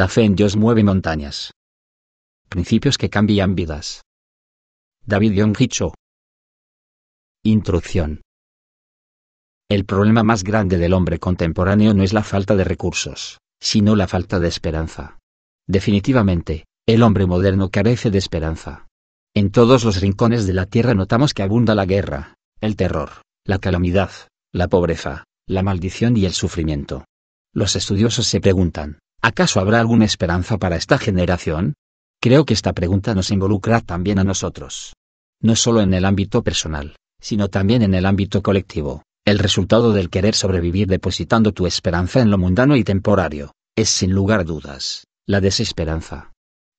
La fe en Dios mueve montañas. Principios que cambian vidas. David John gicho Introducción. El problema más grande del hombre contemporáneo no es la falta de recursos, sino la falta de esperanza. Definitivamente, el hombre moderno carece de esperanza. En todos los rincones de la tierra notamos que abunda la guerra, el terror, la calamidad, la pobreza, la maldición y el sufrimiento. Los estudiosos se preguntan, ¿Acaso habrá alguna esperanza para esta generación? Creo que esta pregunta nos involucra también a nosotros. No solo en el ámbito personal, sino también en el ámbito colectivo. El resultado del querer sobrevivir depositando tu esperanza en lo mundano y temporario, es sin lugar a dudas, la desesperanza.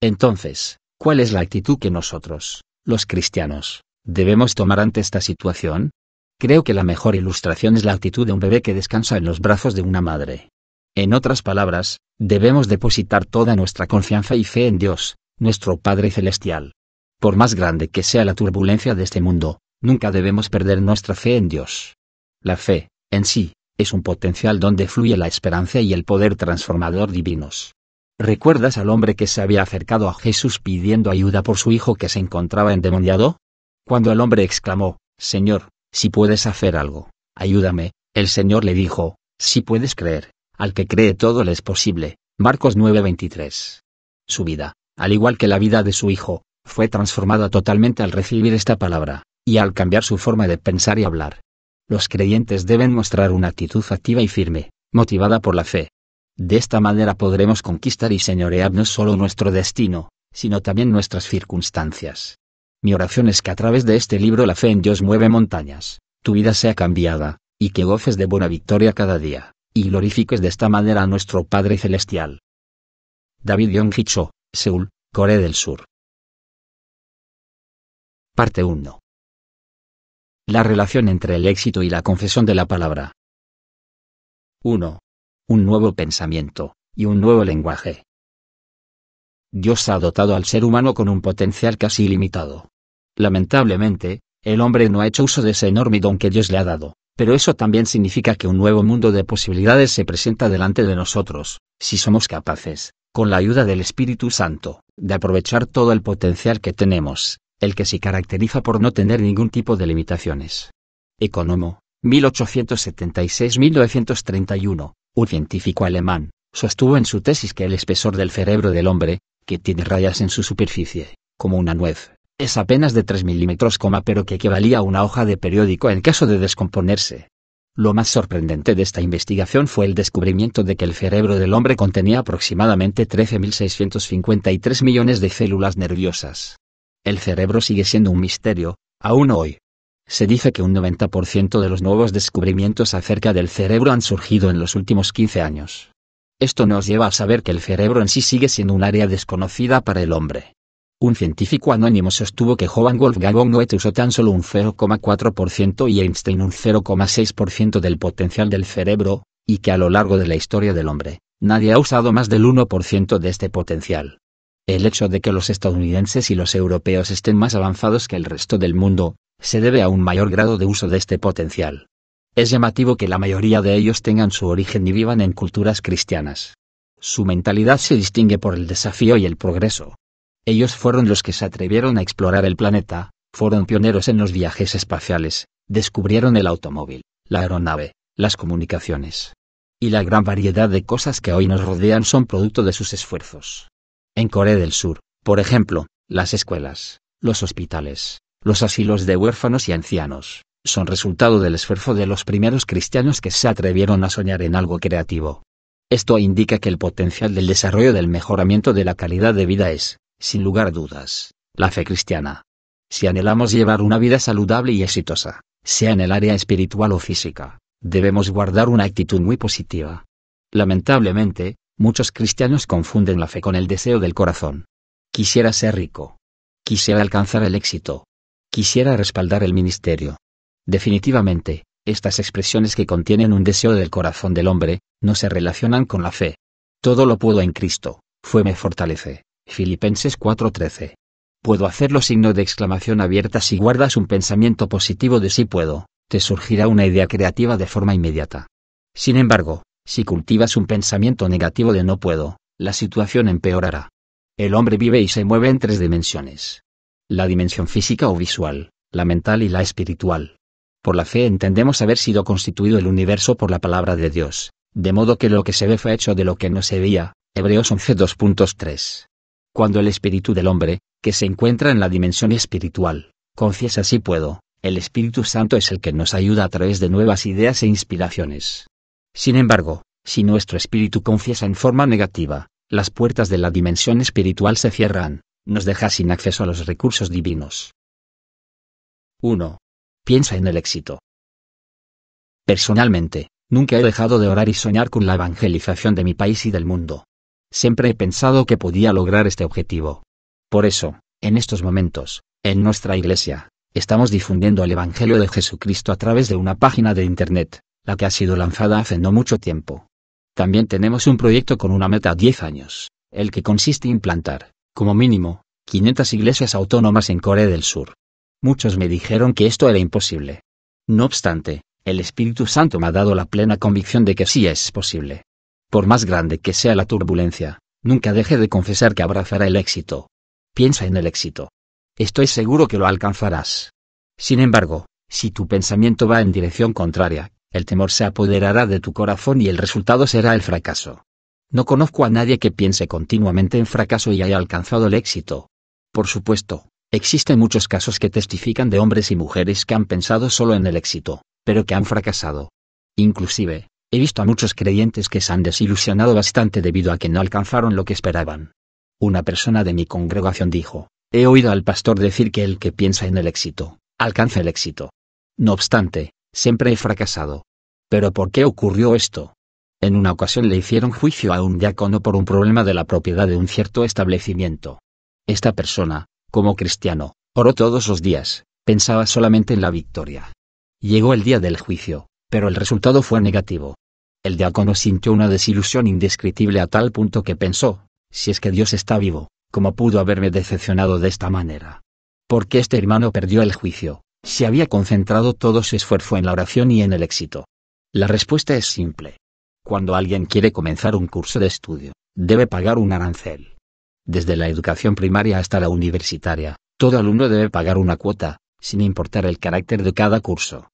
Entonces, ¿cuál es la actitud que nosotros, los cristianos, debemos tomar ante esta situación? Creo que la mejor ilustración es la actitud de un bebé que descansa en los brazos de una madre. En otras palabras, debemos depositar toda nuestra confianza y fe en Dios, nuestro Padre Celestial. Por más grande que sea la turbulencia de este mundo, nunca debemos perder nuestra fe en Dios. La fe, en sí, es un potencial donde fluye la esperanza y el poder transformador divinos. ¿Recuerdas al hombre que se había acercado a Jesús pidiendo ayuda por su hijo que se encontraba endemoniado? Cuando el hombre exclamó, Señor, si puedes hacer algo, ayúdame, el Señor le dijo, si puedes creer, al que cree todo le es posible. Marcos 9:23. Su vida, al igual que la vida de su hijo, fue transformada totalmente al recibir esta palabra, y al cambiar su forma de pensar y hablar. Los creyentes deben mostrar una actitud activa y firme, motivada por la fe. De esta manera podremos conquistar y señorear no solo nuestro destino, sino también nuestras circunstancias. Mi oración es que a través de este libro la fe en Dios mueve montañas, tu vida sea cambiada, y que goces de buena victoria cada día y glorifiques de esta manera a nuestro Padre Celestial. David yong Cho, Seúl, Corea del Sur. Parte 1. La relación entre el éxito y la confesión de la palabra. 1. Un nuevo pensamiento, y un nuevo lenguaje. Dios ha dotado al ser humano con un potencial casi ilimitado. Lamentablemente, el hombre no ha hecho uso de ese enorme don que Dios le ha dado, pero eso también significa que un nuevo mundo de posibilidades se presenta delante de nosotros, si somos capaces, con la ayuda del Espíritu Santo, de aprovechar todo el potencial que tenemos, el que se caracteriza por no tener ningún tipo de limitaciones. Economo, 1876-1931, un científico alemán, sostuvo en su tesis que el espesor del cerebro del hombre, que tiene rayas en su superficie, como una nuez, es apenas de 3 milímetros, pero que equivalía a una hoja de periódico en caso de descomponerse. Lo más sorprendente de esta investigación fue el descubrimiento de que el cerebro del hombre contenía aproximadamente 13.653 millones de células nerviosas. El cerebro sigue siendo un misterio, aún hoy. Se dice que un 90% de los nuevos descubrimientos acerca del cerebro han surgido en los últimos 15 años. Esto nos lleva a saber que el cerebro en sí sigue siendo un área desconocida para el hombre. Un científico anónimo sostuvo que Johann Wolfgang Goethe usó tan solo un 0,4% y Einstein un 0,6% del potencial del cerebro, y que a lo largo de la historia del hombre, nadie ha usado más del 1% de este potencial. El hecho de que los estadounidenses y los europeos estén más avanzados que el resto del mundo, se debe a un mayor grado de uso de este potencial. Es llamativo que la mayoría de ellos tengan su origen y vivan en culturas cristianas. Su mentalidad se distingue por el desafío y el progreso, ellos fueron los que se atrevieron a explorar el planeta, fueron pioneros en los viajes espaciales, descubrieron el automóvil, la aeronave, las comunicaciones. Y la gran variedad de cosas que hoy nos rodean son producto de sus esfuerzos. En Corea del Sur, por ejemplo, las escuelas, los hospitales, los asilos de huérfanos y ancianos, son resultado del esfuerzo de los primeros cristianos que se atrevieron a soñar en algo creativo. Esto indica que el potencial del desarrollo del mejoramiento de la calidad de vida es, sin lugar a dudas, la fe cristiana. Si anhelamos llevar una vida saludable y exitosa, sea en el área espiritual o física, debemos guardar una actitud muy positiva. Lamentablemente, muchos cristianos confunden la fe con el deseo del corazón. Quisiera ser rico. Quisiera alcanzar el éxito. Quisiera respaldar el ministerio. Definitivamente, estas expresiones que contienen un deseo del corazón del hombre, no se relacionan con la fe. Todo lo puedo en Cristo, fue me fortalece. Filipenses 4:13. Puedo hacerlo signo de exclamación abierta si guardas un pensamiento positivo de sí puedo, te surgirá una idea creativa de forma inmediata. Sin embargo, si cultivas un pensamiento negativo de no puedo, la situación empeorará. El hombre vive y se mueve en tres dimensiones. La dimensión física o visual, la mental y la espiritual. Por la fe entendemos haber sido constituido el universo por la palabra de Dios, de modo que lo que se ve fue hecho de lo que no se veía. Hebreos 11.2.3. Cuando el espíritu del hombre, que se encuentra en la dimensión espiritual, confiesa si puedo, el Espíritu Santo es el que nos ayuda a través de nuevas ideas e inspiraciones. Sin embargo, si nuestro espíritu confiesa en forma negativa, las puertas de la dimensión espiritual se cierran, nos deja sin acceso a los recursos divinos. 1. Piensa en el éxito. Personalmente, nunca he dejado de orar y soñar con la evangelización de mi país y del mundo siempre he pensado que podía lograr este objetivo. Por eso, en estos momentos, en nuestra iglesia, estamos difundiendo el Evangelio de Jesucristo a través de una página de Internet, la que ha sido lanzada hace no mucho tiempo. También tenemos un proyecto con una meta a 10 años, el que consiste en implantar, como mínimo, 500 iglesias autónomas en Corea del Sur. Muchos me dijeron que esto era imposible. No obstante, el Espíritu Santo me ha dado la plena convicción de que sí es posible por más grande que sea la turbulencia, nunca deje de confesar que abrazará el éxito. Piensa en el éxito. Estoy seguro que lo alcanzarás. Sin embargo, si tu pensamiento va en dirección contraria, el temor se apoderará de tu corazón y el resultado será el fracaso. No conozco a nadie que piense continuamente en fracaso y haya alcanzado el éxito. Por supuesto, existen muchos casos que testifican de hombres y mujeres que han pensado solo en el éxito, pero que han fracasado. Inclusive, He visto a muchos creyentes que se han desilusionado bastante debido a que no alcanzaron lo que esperaban. Una persona de mi congregación dijo, he oído al pastor decir que el que piensa en el éxito, alcanza el éxito. No obstante, siempre he fracasado. ¿Pero por qué ocurrió esto? En una ocasión le hicieron juicio a un diácono por un problema de la propiedad de un cierto establecimiento. Esta persona, como cristiano, oró todos los días, pensaba solamente en la victoria. Llegó el día del juicio, pero el resultado fue negativo. El diácono sintió una desilusión indescriptible a tal punto que pensó, si es que Dios está vivo, ¿cómo pudo haberme decepcionado de esta manera? Porque este hermano perdió el juicio, se había concentrado todo su esfuerzo en la oración y en el éxito. La respuesta es simple. Cuando alguien quiere comenzar un curso de estudio, debe pagar un arancel. Desde la educación primaria hasta la universitaria, todo alumno debe pagar una cuota, sin importar el carácter de cada curso.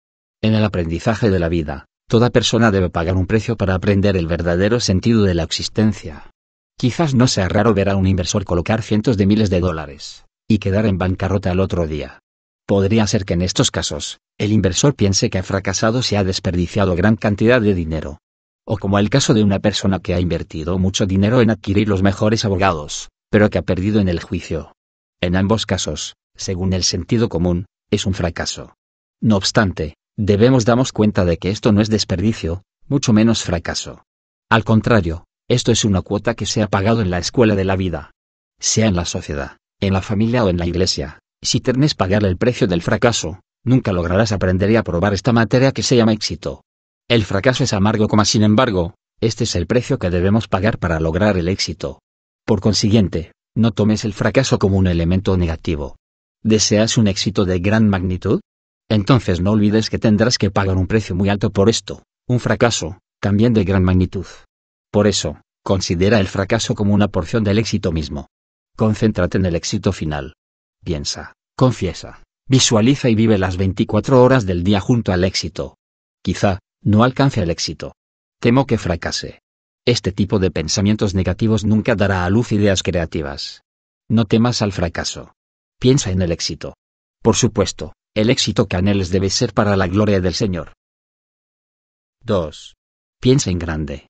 En el aprendizaje de la vida, toda persona debe pagar un precio para aprender el verdadero sentido de la existencia. Quizás no sea raro ver a un inversor colocar cientos de miles de dólares, y quedar en bancarrota al otro día. Podría ser que en estos casos, el inversor piense que ha fracasado si ha desperdiciado gran cantidad de dinero. O como el caso de una persona que ha invertido mucho dinero en adquirir los mejores abogados, pero que ha perdido en el juicio. En ambos casos, según el sentido común, es un fracaso. No obstante, debemos darnos cuenta de que esto no es desperdicio, mucho menos fracaso. Al contrario, esto es una cuota que se ha pagado en la escuela de la vida. Sea en la sociedad, en la familia o en la iglesia, si ternes pagar el precio del fracaso, nunca lograrás aprender y aprobar esta materia que se llama éxito. El fracaso es amargo, como sin embargo, este es el precio que debemos pagar para lograr el éxito. Por consiguiente, no tomes el fracaso como un elemento negativo. ¿Deseas un éxito de gran magnitud? Entonces no olvides que tendrás que pagar un precio muy alto por esto, un fracaso, también de gran magnitud. Por eso, considera el fracaso como una porción del éxito mismo. Concéntrate en el éxito final. Piensa, confiesa, visualiza y vive las 24 horas del día junto al éxito. Quizá, no alcance el éxito. Temo que fracase. Este tipo de pensamientos negativos nunca dará a luz ideas creativas. No temas al fracaso. Piensa en el éxito. Por supuesto, el éxito que anheles debe ser para la gloria del Señor. 2. Piensa en grande.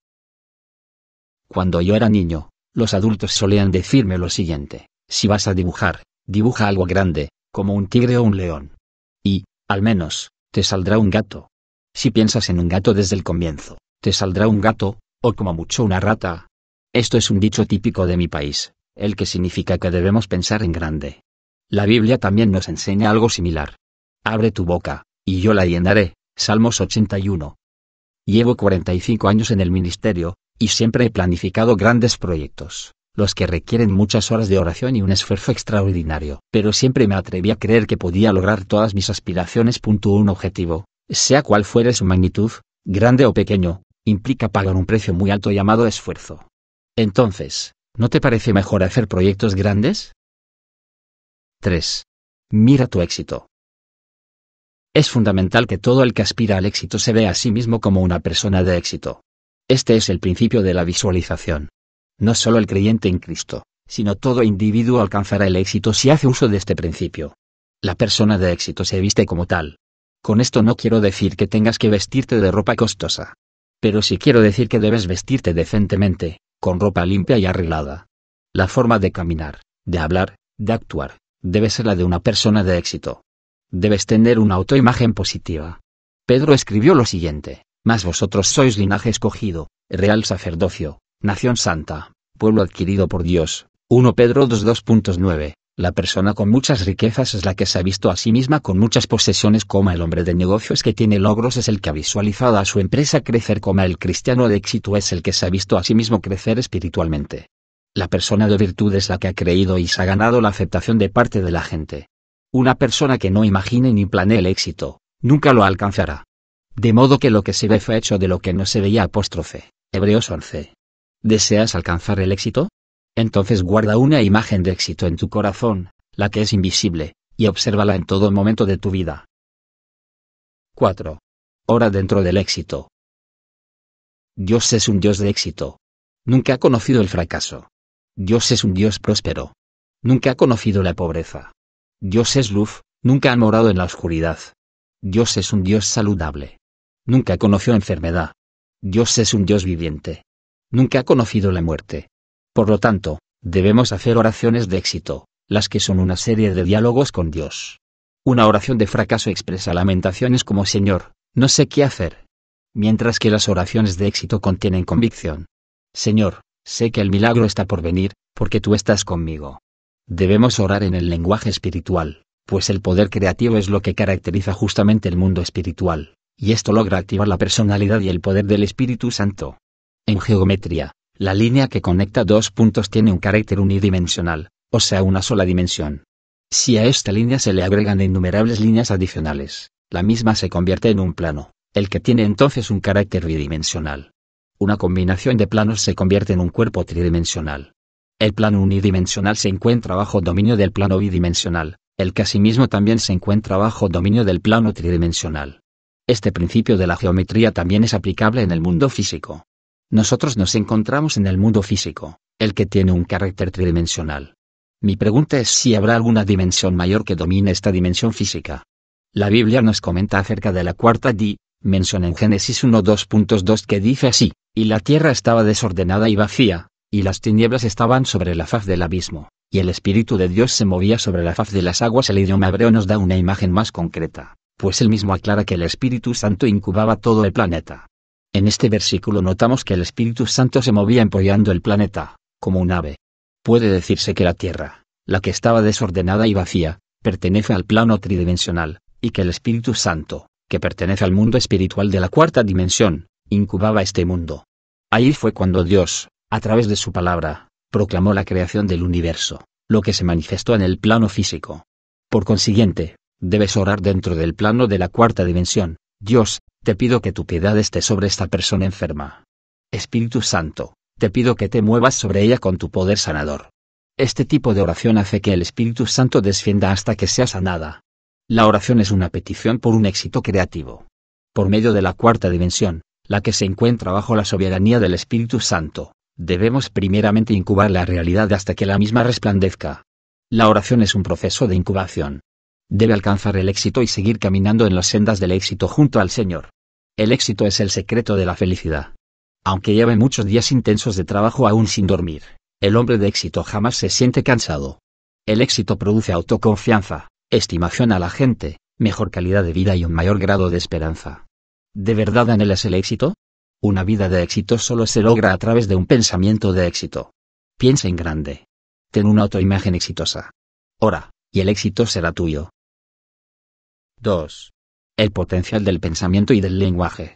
Cuando yo era niño, los adultos solían decirme lo siguiente, si vas a dibujar, dibuja algo grande, como un tigre o un león. Y, al menos, te saldrá un gato. Si piensas en un gato desde el comienzo, te saldrá un gato, o como mucho una rata. Esto es un dicho típico de mi país, el que significa que debemos pensar en grande. La Biblia también nos enseña algo similar. Abre tu boca, y yo la llenaré. Salmos 81. Llevo 45 años en el ministerio, y siempre he planificado grandes proyectos, los que requieren muchas horas de oración y un esfuerzo extraordinario. Pero siempre me atreví a creer que podía lograr todas mis aspiraciones. Punto Un objetivo, sea cual fuere su magnitud, grande o pequeño, implica pagar un precio muy alto llamado esfuerzo. Entonces, ¿no te parece mejor hacer proyectos grandes? 3. Mira tu éxito. Es fundamental que todo el que aspira al éxito se vea a sí mismo como una persona de éxito. Este es el principio de la visualización. No solo el creyente en Cristo, sino todo individuo alcanzará el éxito si hace uso de este principio. La persona de éxito se viste como tal. Con esto no quiero decir que tengas que vestirte de ropa costosa. Pero sí quiero decir que debes vestirte decentemente, con ropa limpia y arreglada. La forma de caminar, de hablar, de actuar, debe ser la de una persona de éxito debes tener una autoimagen positiva. Pedro escribió lo siguiente, Mas vosotros sois linaje escogido, real sacerdocio, nación santa, pueblo adquirido por Dios. 1 Pedro 2.9, la persona con muchas riquezas es la que se ha visto a sí misma con muchas posesiones, como el hombre de negocios que tiene logros es el que ha visualizado a su empresa crecer, como el cristiano de éxito es el que se ha visto a sí mismo crecer espiritualmente. La persona de virtud es la que ha creído y se ha ganado la aceptación de parte de la gente. Una persona que no imagine ni planee el éxito, nunca lo alcanzará. De modo que lo que se ve fue hecho de lo que no se veía apóstrofe. Hebreos 11. ¿Deseas alcanzar el éxito? Entonces guarda una imagen de éxito en tu corazón, la que es invisible, y obsérvala en todo momento de tu vida. 4. Ora dentro del éxito. Dios es un Dios de éxito. Nunca ha conocido el fracaso. Dios es un Dios próspero. Nunca ha conocido la pobreza. Dios es luz, nunca ha morado en la oscuridad. Dios es un Dios saludable. Nunca conoció enfermedad. Dios es un Dios viviente. Nunca ha conocido la muerte. Por lo tanto, debemos hacer oraciones de éxito, las que son una serie de diálogos con Dios. Una oración de fracaso expresa lamentaciones como Señor, no sé qué hacer. Mientras que las oraciones de éxito contienen convicción. Señor, sé que el milagro está por venir, porque tú estás conmigo. Debemos orar en el lenguaje espiritual, pues el poder creativo es lo que caracteriza justamente el mundo espiritual, y esto logra activar la personalidad y el poder del Espíritu Santo. En geometría, la línea que conecta dos puntos tiene un carácter unidimensional, o sea, una sola dimensión. Si a esta línea se le agregan innumerables líneas adicionales, la misma se convierte en un plano, el que tiene entonces un carácter bidimensional. Una combinación de planos se convierte en un cuerpo tridimensional. El plano unidimensional se encuentra bajo dominio del plano bidimensional, el que asimismo también se encuentra bajo dominio del plano tridimensional. Este principio de la geometría también es aplicable en el mundo físico. Nosotros nos encontramos en el mundo físico, el que tiene un carácter tridimensional. Mi pregunta es si habrá alguna dimensión mayor que domine esta dimensión física. La Biblia nos comenta acerca de la cuarta dimensión en Génesis 1.2.2 que dice así, y la tierra estaba desordenada y vacía, y las tinieblas estaban sobre la faz del abismo, y el Espíritu de Dios se movía sobre la faz de las aguas. El idioma hebreo nos da una imagen más concreta, pues él mismo aclara que el Espíritu Santo incubaba todo el planeta. En este versículo notamos que el Espíritu Santo se movía empollando el planeta, como un ave. Puede decirse que la Tierra, la que estaba desordenada y vacía, pertenece al plano tridimensional, y que el Espíritu Santo, que pertenece al mundo espiritual de la cuarta dimensión, incubaba este mundo. Ahí fue cuando Dios, a través de su palabra, proclamó la creación del universo, lo que se manifestó en el plano físico. Por consiguiente, debes orar dentro del plano de la cuarta dimensión. Dios, te pido que tu piedad esté sobre esta persona enferma. Espíritu Santo, te pido que te muevas sobre ella con tu poder sanador. Este tipo de oración hace que el Espíritu Santo descienda hasta que sea sanada. La oración es una petición por un éxito creativo. Por medio de la cuarta dimensión, la que se encuentra bajo la soberanía del Espíritu Santo, Debemos primeramente incubar la realidad hasta que la misma resplandezca. La oración es un proceso de incubación. Debe alcanzar el éxito y seguir caminando en las sendas del éxito junto al Señor. El éxito es el secreto de la felicidad. Aunque lleve muchos días intensos de trabajo aún sin dormir, el hombre de éxito jamás se siente cansado. El éxito produce autoconfianza, estimación a la gente, mejor calidad de vida y un mayor grado de esperanza. ¿De verdad anhelas el éxito? Una vida de éxito solo se logra a través de un pensamiento de éxito. Piensa en grande. Ten una autoimagen exitosa. Ora, y el éxito será tuyo. 2. El potencial del pensamiento y del lenguaje.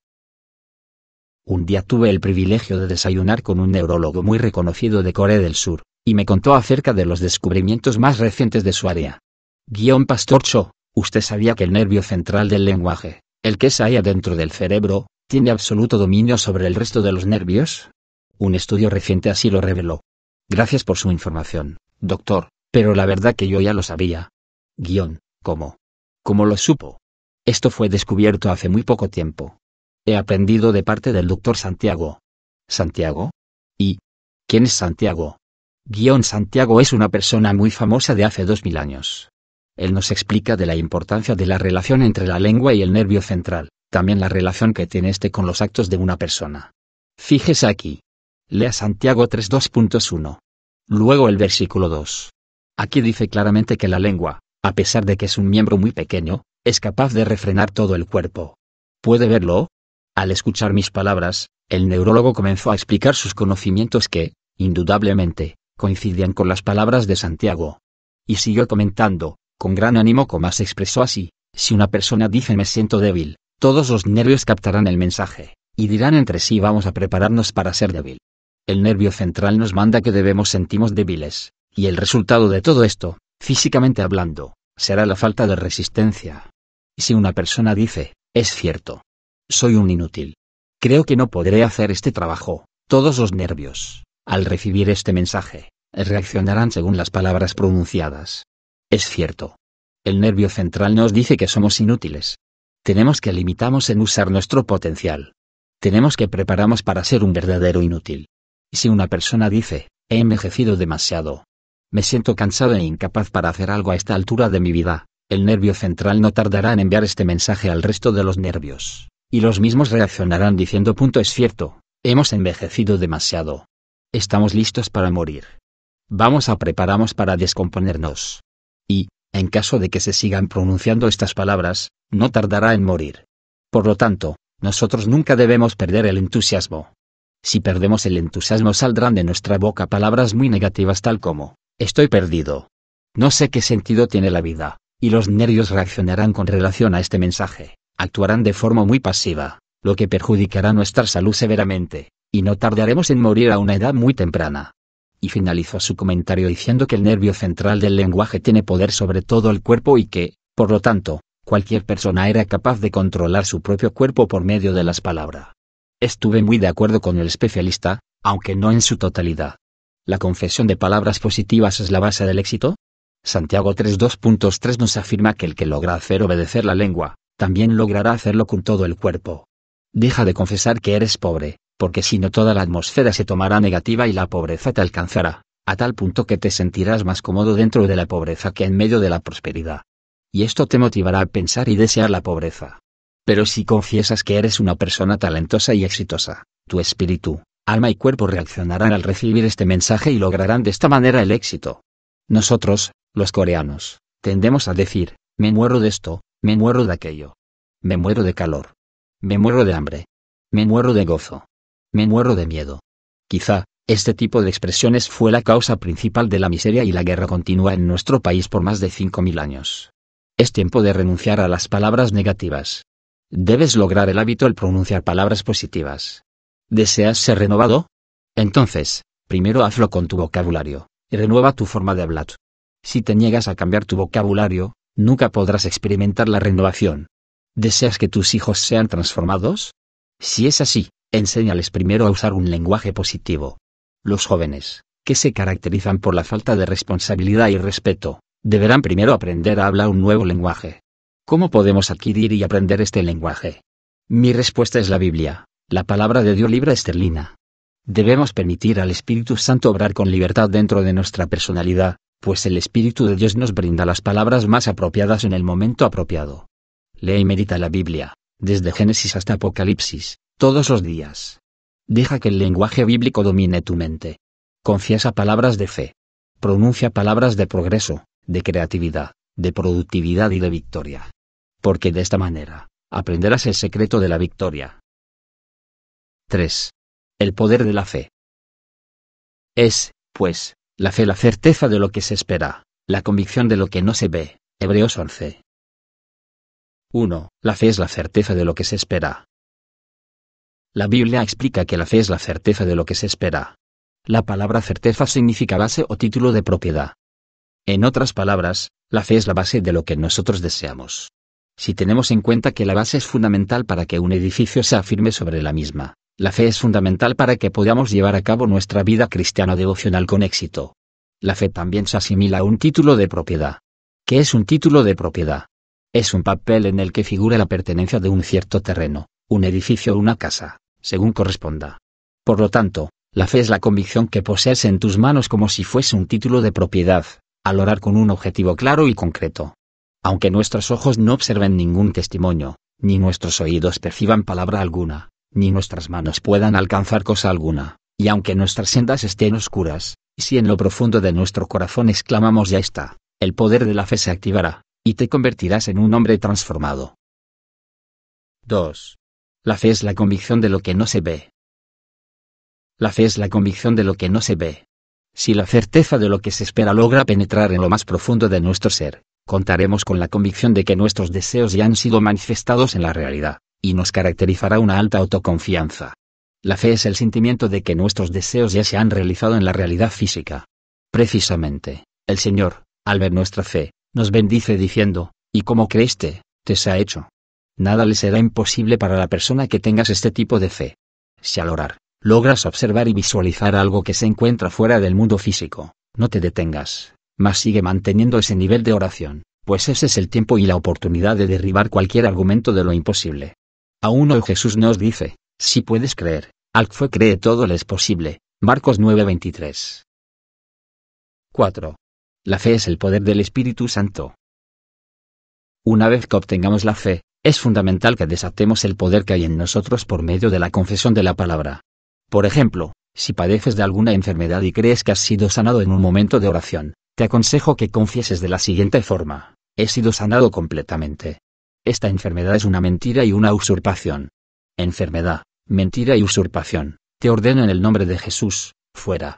Un día tuve el privilegio de desayunar con un neurólogo muy reconocido de Corea del Sur, y me contó acerca de los descubrimientos más recientes de su área. Guión Pastor Cho, usted sabía que el nervio central del lenguaje, el que se halla dentro del cerebro, tiene absoluto dominio sobre el resto de los nervios? Un estudio reciente así lo reveló. Gracias por su información, doctor, pero la verdad que yo ya lo sabía. Guión, ¿cómo? ¿Cómo lo supo? Esto fue descubierto hace muy poco tiempo. He aprendido de parte del doctor Santiago. ¿Santiago? ¿Y quién es Santiago? Guión Santiago es una persona muy famosa de hace dos mil años. Él nos explica de la importancia de la relación entre la lengua y el nervio central también la relación que tiene este con los actos de una persona. Fíjese aquí. Lea Santiago 3.2.1. Luego el versículo 2. Aquí dice claramente que la lengua, a pesar de que es un miembro muy pequeño, es capaz de refrenar todo el cuerpo. ¿Puede verlo? Al escuchar mis palabras, el neurólogo comenzó a explicar sus conocimientos que, indudablemente, coincidían con las palabras de Santiago. Y siguió comentando, con gran ánimo como se expresó así, si una persona dice me siento débil, todos los nervios captarán el mensaje, y dirán entre sí vamos a prepararnos para ser débil. El nervio central nos manda que debemos sentimos débiles, y el resultado de todo esto, físicamente hablando, será la falta de resistencia. si una persona dice, es cierto, soy un inútil. Creo que no podré hacer este trabajo, todos los nervios, al recibir este mensaje, reaccionarán según las palabras pronunciadas. Es cierto. El nervio central nos dice que somos inútiles, tenemos que limitamos en usar nuestro potencial. Tenemos que preparamos para ser un verdadero inútil. Si una persona dice, he envejecido demasiado. Me siento cansado e incapaz para hacer algo a esta altura de mi vida. El nervio central no tardará en enviar este mensaje al resto de los nervios. Y los mismos reaccionarán diciendo punto es cierto, hemos envejecido demasiado. Estamos listos para morir. Vamos a prepararnos para descomponernos. Y, en caso de que se sigan pronunciando estas palabras, no tardará en morir. Por lo tanto, nosotros nunca debemos perder el entusiasmo. Si perdemos el entusiasmo saldrán de nuestra boca palabras muy negativas tal como, estoy perdido. No sé qué sentido tiene la vida, y los nervios reaccionarán con relación a este mensaje, actuarán de forma muy pasiva, lo que perjudicará nuestra salud severamente, y no tardaremos en morir a una edad muy temprana y finalizó su comentario diciendo que el nervio central del lenguaje tiene poder sobre todo el cuerpo y que, por lo tanto, cualquier persona era capaz de controlar su propio cuerpo por medio de las palabras. Estuve muy de acuerdo con el especialista, aunque no en su totalidad. ¿La confesión de palabras positivas es la base del éxito? Santiago 3.2.3 nos afirma que el que logra hacer obedecer la lengua, también logrará hacerlo con todo el cuerpo. Deja de confesar que eres pobre, porque si no toda la atmósfera se tomará negativa y la pobreza te alcanzará, a tal punto que te sentirás más cómodo dentro de la pobreza que en medio de la prosperidad. Y esto te motivará a pensar y desear la pobreza. Pero si confiesas que eres una persona talentosa y exitosa, tu espíritu, alma y cuerpo reaccionarán al recibir este mensaje y lograrán de esta manera el éxito. Nosotros, los coreanos, tendemos a decir, me muero de esto, me muero de aquello. Me muero de calor. Me muero de hambre. Me muero de gozo. Me muero de miedo. Quizá, este tipo de expresiones fue la causa principal de la miseria y la guerra continua en nuestro país por más de 5.000 años. Es tiempo de renunciar a las palabras negativas. Debes lograr el hábito el pronunciar palabras positivas. ¿Deseas ser renovado? Entonces, primero hazlo con tu vocabulario, y renueva tu forma de hablar. Si te niegas a cambiar tu vocabulario, nunca podrás experimentar la renovación. ¿Deseas que tus hijos sean transformados? Si es así, enséñales primero a usar un lenguaje positivo. Los jóvenes, que se caracterizan por la falta de responsabilidad y respeto, deberán primero aprender a hablar un nuevo lenguaje. ¿Cómo podemos adquirir y aprender este lenguaje? Mi respuesta es la Biblia, la palabra de Dios libra esterlina. Debemos permitir al Espíritu Santo obrar con libertad dentro de nuestra personalidad, pues el Espíritu de Dios nos brinda las palabras más apropiadas en el momento apropiado. Lee y medita la Biblia, desde Génesis hasta Apocalipsis, todos los días. Deja que el lenguaje bíblico domine tu mente. Confiesa palabras de fe. Pronuncia palabras de progreso, de creatividad, de productividad y de victoria. Porque de esta manera, aprenderás el secreto de la victoria. 3. El poder de la fe. Es, pues, la fe la certeza de lo que se espera, la convicción de lo que no se ve. Hebreos 11. 1. La fe es la certeza de lo que se espera, la Biblia explica que la fe es la certeza de lo que se espera. La palabra certeza significa base o título de propiedad. En otras palabras, la fe es la base de lo que nosotros deseamos. Si tenemos en cuenta que la base es fundamental para que un edificio se afirme sobre la misma, la fe es fundamental para que podamos llevar a cabo nuestra vida cristiana devocional con éxito. La fe también se asimila a un título de propiedad. ¿Qué es un título de propiedad? Es un papel en el que figura la pertenencia de un cierto terreno, un edificio o una casa, según corresponda. Por lo tanto, la fe es la convicción que posees en tus manos como si fuese un título de propiedad, al orar con un objetivo claro y concreto. Aunque nuestros ojos no observen ningún testimonio, ni nuestros oídos perciban palabra alguna, ni nuestras manos puedan alcanzar cosa alguna, y aunque nuestras sendas estén oscuras, si en lo profundo de nuestro corazón exclamamos ya está, el poder de la fe se activará, y te convertirás en un hombre transformado. 2. La fe es la convicción de lo que no se ve. La fe es la convicción de lo que no se ve. Si la certeza de lo que se espera logra penetrar en lo más profundo de nuestro ser, contaremos con la convicción de que nuestros deseos ya han sido manifestados en la realidad, y nos caracterizará una alta autoconfianza. La fe es el sentimiento de que nuestros deseos ya se han realizado en la realidad física. Precisamente, el Señor, al ver nuestra fe, nos bendice diciendo, ¿y cómo creíste? Te se ha hecho nada le será imposible para la persona que tengas este tipo de fe. Si al orar, logras observar y visualizar algo que se encuentra fuera del mundo físico, no te detengas, mas sigue manteniendo ese nivel de oración, pues ese es el tiempo y la oportunidad de derribar cualquier argumento de lo imposible. Aún hoy Jesús nos dice, si puedes creer, al que fue cree todo le es posible. Marcos 9:23. 4. La fe es el poder del Espíritu Santo. Una vez que obtengamos la fe, es fundamental que desatemos el poder que hay en nosotros por medio de la confesión de la palabra. Por ejemplo, si padeces de alguna enfermedad y crees que has sido sanado en un momento de oración, te aconsejo que confieses de la siguiente forma, he sido sanado completamente. Esta enfermedad es una mentira y una usurpación. Enfermedad, mentira y usurpación, te ordeno en el nombre de Jesús, fuera.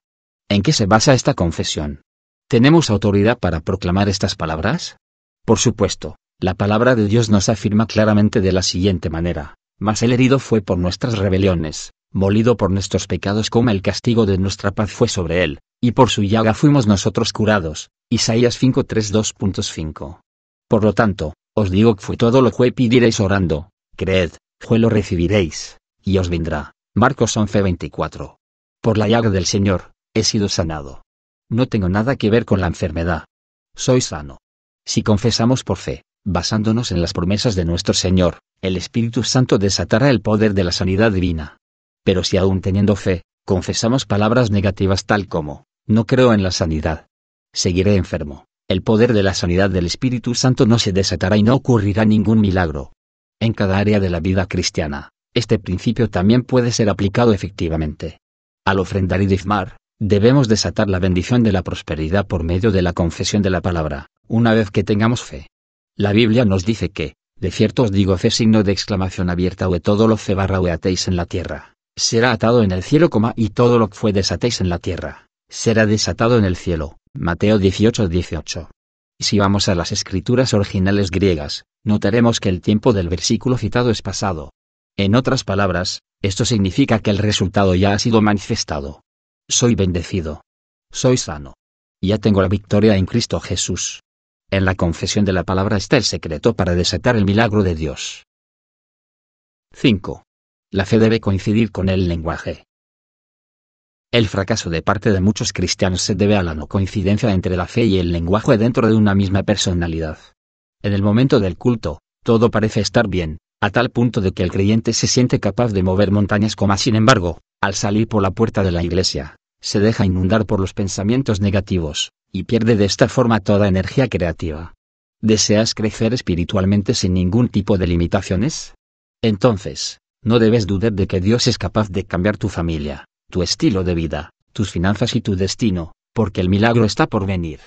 ¿En qué se basa esta confesión? ¿Tenemos autoridad para proclamar estas palabras? Por supuesto, la palabra de Dios nos afirma claramente de la siguiente manera, mas el herido fue por nuestras rebeliones, molido por nuestros pecados como el castigo de nuestra paz fue sobre él, y por su llaga fuimos nosotros curados. Isaías 5:32.5. Por lo tanto, os digo que fue todo lo que pidierais orando, creed, fue lo recibiréis, y os vendrá. Marcos 11:24. Por la llaga del Señor, he sido sanado. No tengo nada que ver con la enfermedad. Soy sano. Si confesamos por fe, basándonos en las promesas de nuestro Señor, el Espíritu Santo desatará el poder de la sanidad divina. Pero si aún teniendo fe, confesamos palabras negativas tal como, no creo en la sanidad. Seguiré enfermo. El poder de la sanidad del Espíritu Santo no se desatará y no ocurrirá ningún milagro. En cada área de la vida cristiana, este principio también puede ser aplicado efectivamente. Al ofrendar y difmar, debemos desatar la bendición de la prosperidad por medio de la confesión de la palabra, una vez que tengamos fe. La Biblia nos dice que, de cierto os digo fe signo de exclamación abierta o todo lo que barra en la tierra, será atado en el cielo, coma, y todo lo que fue desatéis en la tierra, será desatado en el cielo. Mateo 18 18. Si vamos a las escrituras originales griegas, notaremos que el tiempo del versículo citado es pasado. En otras palabras, esto significa que el resultado ya ha sido manifestado. Soy bendecido. Soy sano. Ya tengo la victoria en Cristo Jesús. En la confesión de la palabra está el secreto para desatar el milagro de Dios. 5. La fe debe coincidir con el lenguaje. El fracaso de parte de muchos cristianos se debe a la no coincidencia entre la fe y el lenguaje dentro de una misma personalidad. En el momento del culto, todo parece estar bien, a tal punto de que el creyente se siente capaz de mover montañas, como sin embargo, al salir por la puerta de la iglesia, se deja inundar por los pensamientos negativos, y pierde de esta forma toda energía creativa. ¿Deseas crecer espiritualmente sin ningún tipo de limitaciones? Entonces, no debes dudar de que Dios es capaz de cambiar tu familia, tu estilo de vida, tus finanzas y tu destino, porque el milagro está por venir.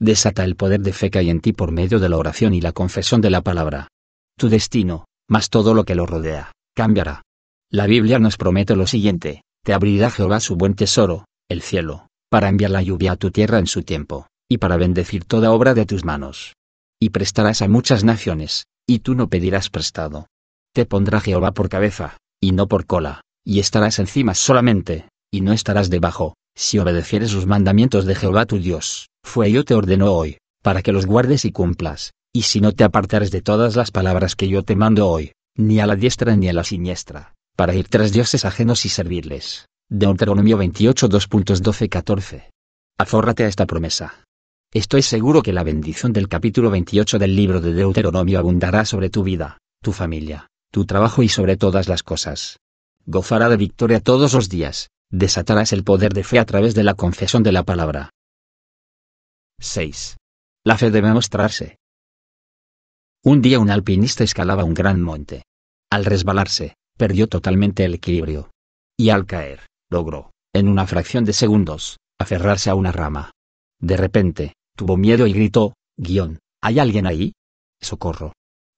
Desata el poder de fe que hay en ti por medio de la oración y la confesión de la palabra. Tu destino, más todo lo que lo rodea, cambiará. La Biblia nos promete lo siguiente, te abrirá Jehová su buen tesoro, el cielo para enviar la lluvia a tu tierra en su tiempo, y para bendecir toda obra de tus manos. Y prestarás a muchas naciones, y tú no pedirás prestado. Te pondrá Jehová por cabeza, y no por cola, y estarás encima solamente, y no estarás debajo, si obedecieres los mandamientos de Jehová tu Dios, fue yo te ordeno hoy, para que los guardes y cumplas, y si no te apartares de todas las palabras que yo te mando hoy, ni a la diestra ni a la siniestra, para ir tras dioses ajenos y servirles, Deuteronomio 28 2.12 14. Afórrate a esta promesa. Estoy seguro que la bendición del capítulo 28 del libro de Deuteronomio abundará sobre tu vida, tu familia, tu trabajo y sobre todas las cosas. Gozará de victoria todos los días, desatarás el poder de fe a través de la confesión de la palabra. 6. La fe debe mostrarse. Un día un alpinista escalaba un gran monte. Al resbalarse, perdió totalmente el equilibrio. Y al caer, logró, en una fracción de segundos, aferrarse a una rama. De repente, tuvo miedo y gritó, guión, ¿hay alguien ahí? Socorro.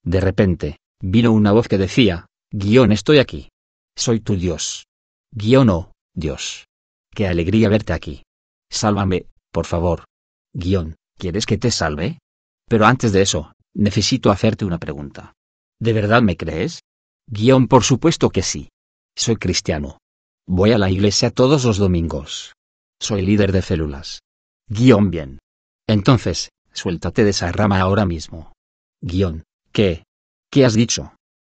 De repente, vino una voz que decía, guión, estoy aquí. Soy tu Dios. Guión, oh, Dios. Qué alegría verte aquí. Sálvame, por favor. Guión, ¿quieres que te salve? Pero antes de eso, necesito hacerte una pregunta. ¿De verdad me crees? Guión, por supuesto que sí. Soy cristiano, Voy a la iglesia todos los domingos. Soy líder de células. Guión bien. Entonces, suéltate de esa rama ahora mismo. Guión, ¿qué? ¿Qué has dicho?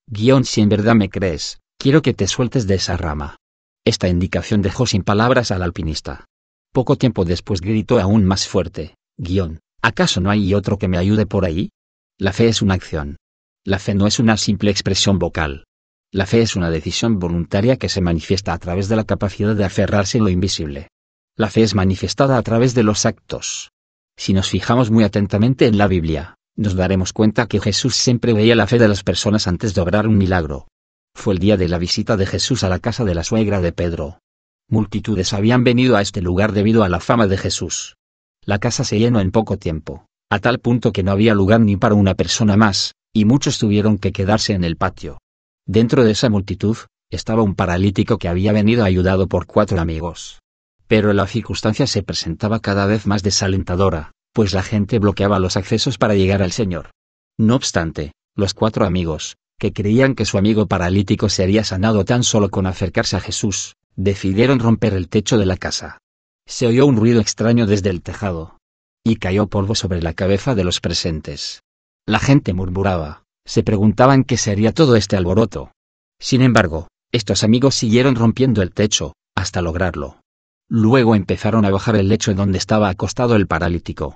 Guión, si en verdad me crees, quiero que te sueltes de esa rama. Esta indicación dejó sin palabras al alpinista. Poco tiempo después gritó aún más fuerte, guión, ¿acaso no hay otro que me ayude por ahí? La fe es una acción. La fe no es una simple expresión vocal. La fe es una decisión voluntaria que se manifiesta a través de la capacidad de aferrarse en lo invisible. La fe es manifestada a través de los actos. Si nos fijamos muy atentamente en la Biblia, nos daremos cuenta que Jesús siempre veía la fe de las personas antes de obrar un milagro. Fue el día de la visita de Jesús a la casa de la suegra de Pedro. Multitudes habían venido a este lugar debido a la fama de Jesús. La casa se llenó en poco tiempo, a tal punto que no había lugar ni para una persona más, y muchos tuvieron que quedarse en el patio. Dentro de esa multitud, estaba un paralítico que había venido ayudado por cuatro amigos. Pero la circunstancia se presentaba cada vez más desalentadora, pues la gente bloqueaba los accesos para llegar al Señor. No obstante, los cuatro amigos, que creían que su amigo paralítico sería sanado tan solo con acercarse a Jesús, decidieron romper el techo de la casa. Se oyó un ruido extraño desde el tejado. Y cayó polvo sobre la cabeza de los presentes. La gente murmuraba, se preguntaban qué sería todo este alboroto. Sin embargo, estos amigos siguieron rompiendo el techo, hasta lograrlo. Luego empezaron a bajar el lecho en donde estaba acostado el paralítico.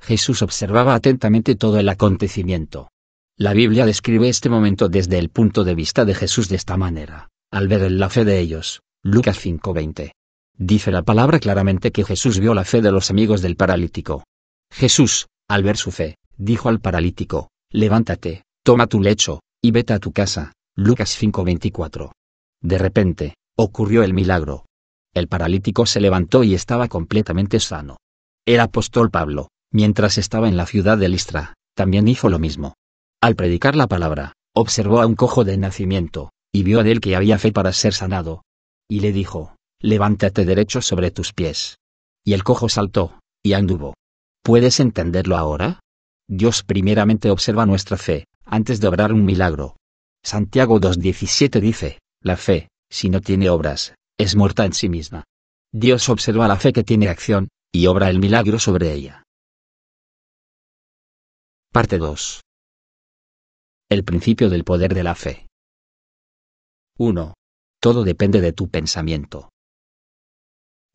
Jesús observaba atentamente todo el acontecimiento. La Biblia describe este momento desde el punto de vista de Jesús de esta manera, al ver la fe de ellos, Lucas 5:20. Dice la palabra claramente que Jesús vio la fe de los amigos del paralítico. Jesús, al ver su fe, dijo al paralítico, levántate, Toma tu lecho, y vete a tu casa. Lucas 5:24. De repente, ocurrió el milagro. El paralítico se levantó y estaba completamente sano. El apóstol Pablo, mientras estaba en la ciudad de Listra, también hizo lo mismo. Al predicar la palabra, observó a un cojo de nacimiento, y vio a él que había fe para ser sanado. Y le dijo, levántate derecho sobre tus pies. Y el cojo saltó, y anduvo. ¿Puedes entenderlo ahora? Dios primeramente observa nuestra fe, antes de obrar un milagro. Santiago 2.17 dice, la fe, si no tiene obras, es muerta en sí misma. Dios observa la fe que tiene acción, y obra el milagro sobre ella. Parte 2. El principio del poder de la fe. 1. Todo depende de tu pensamiento.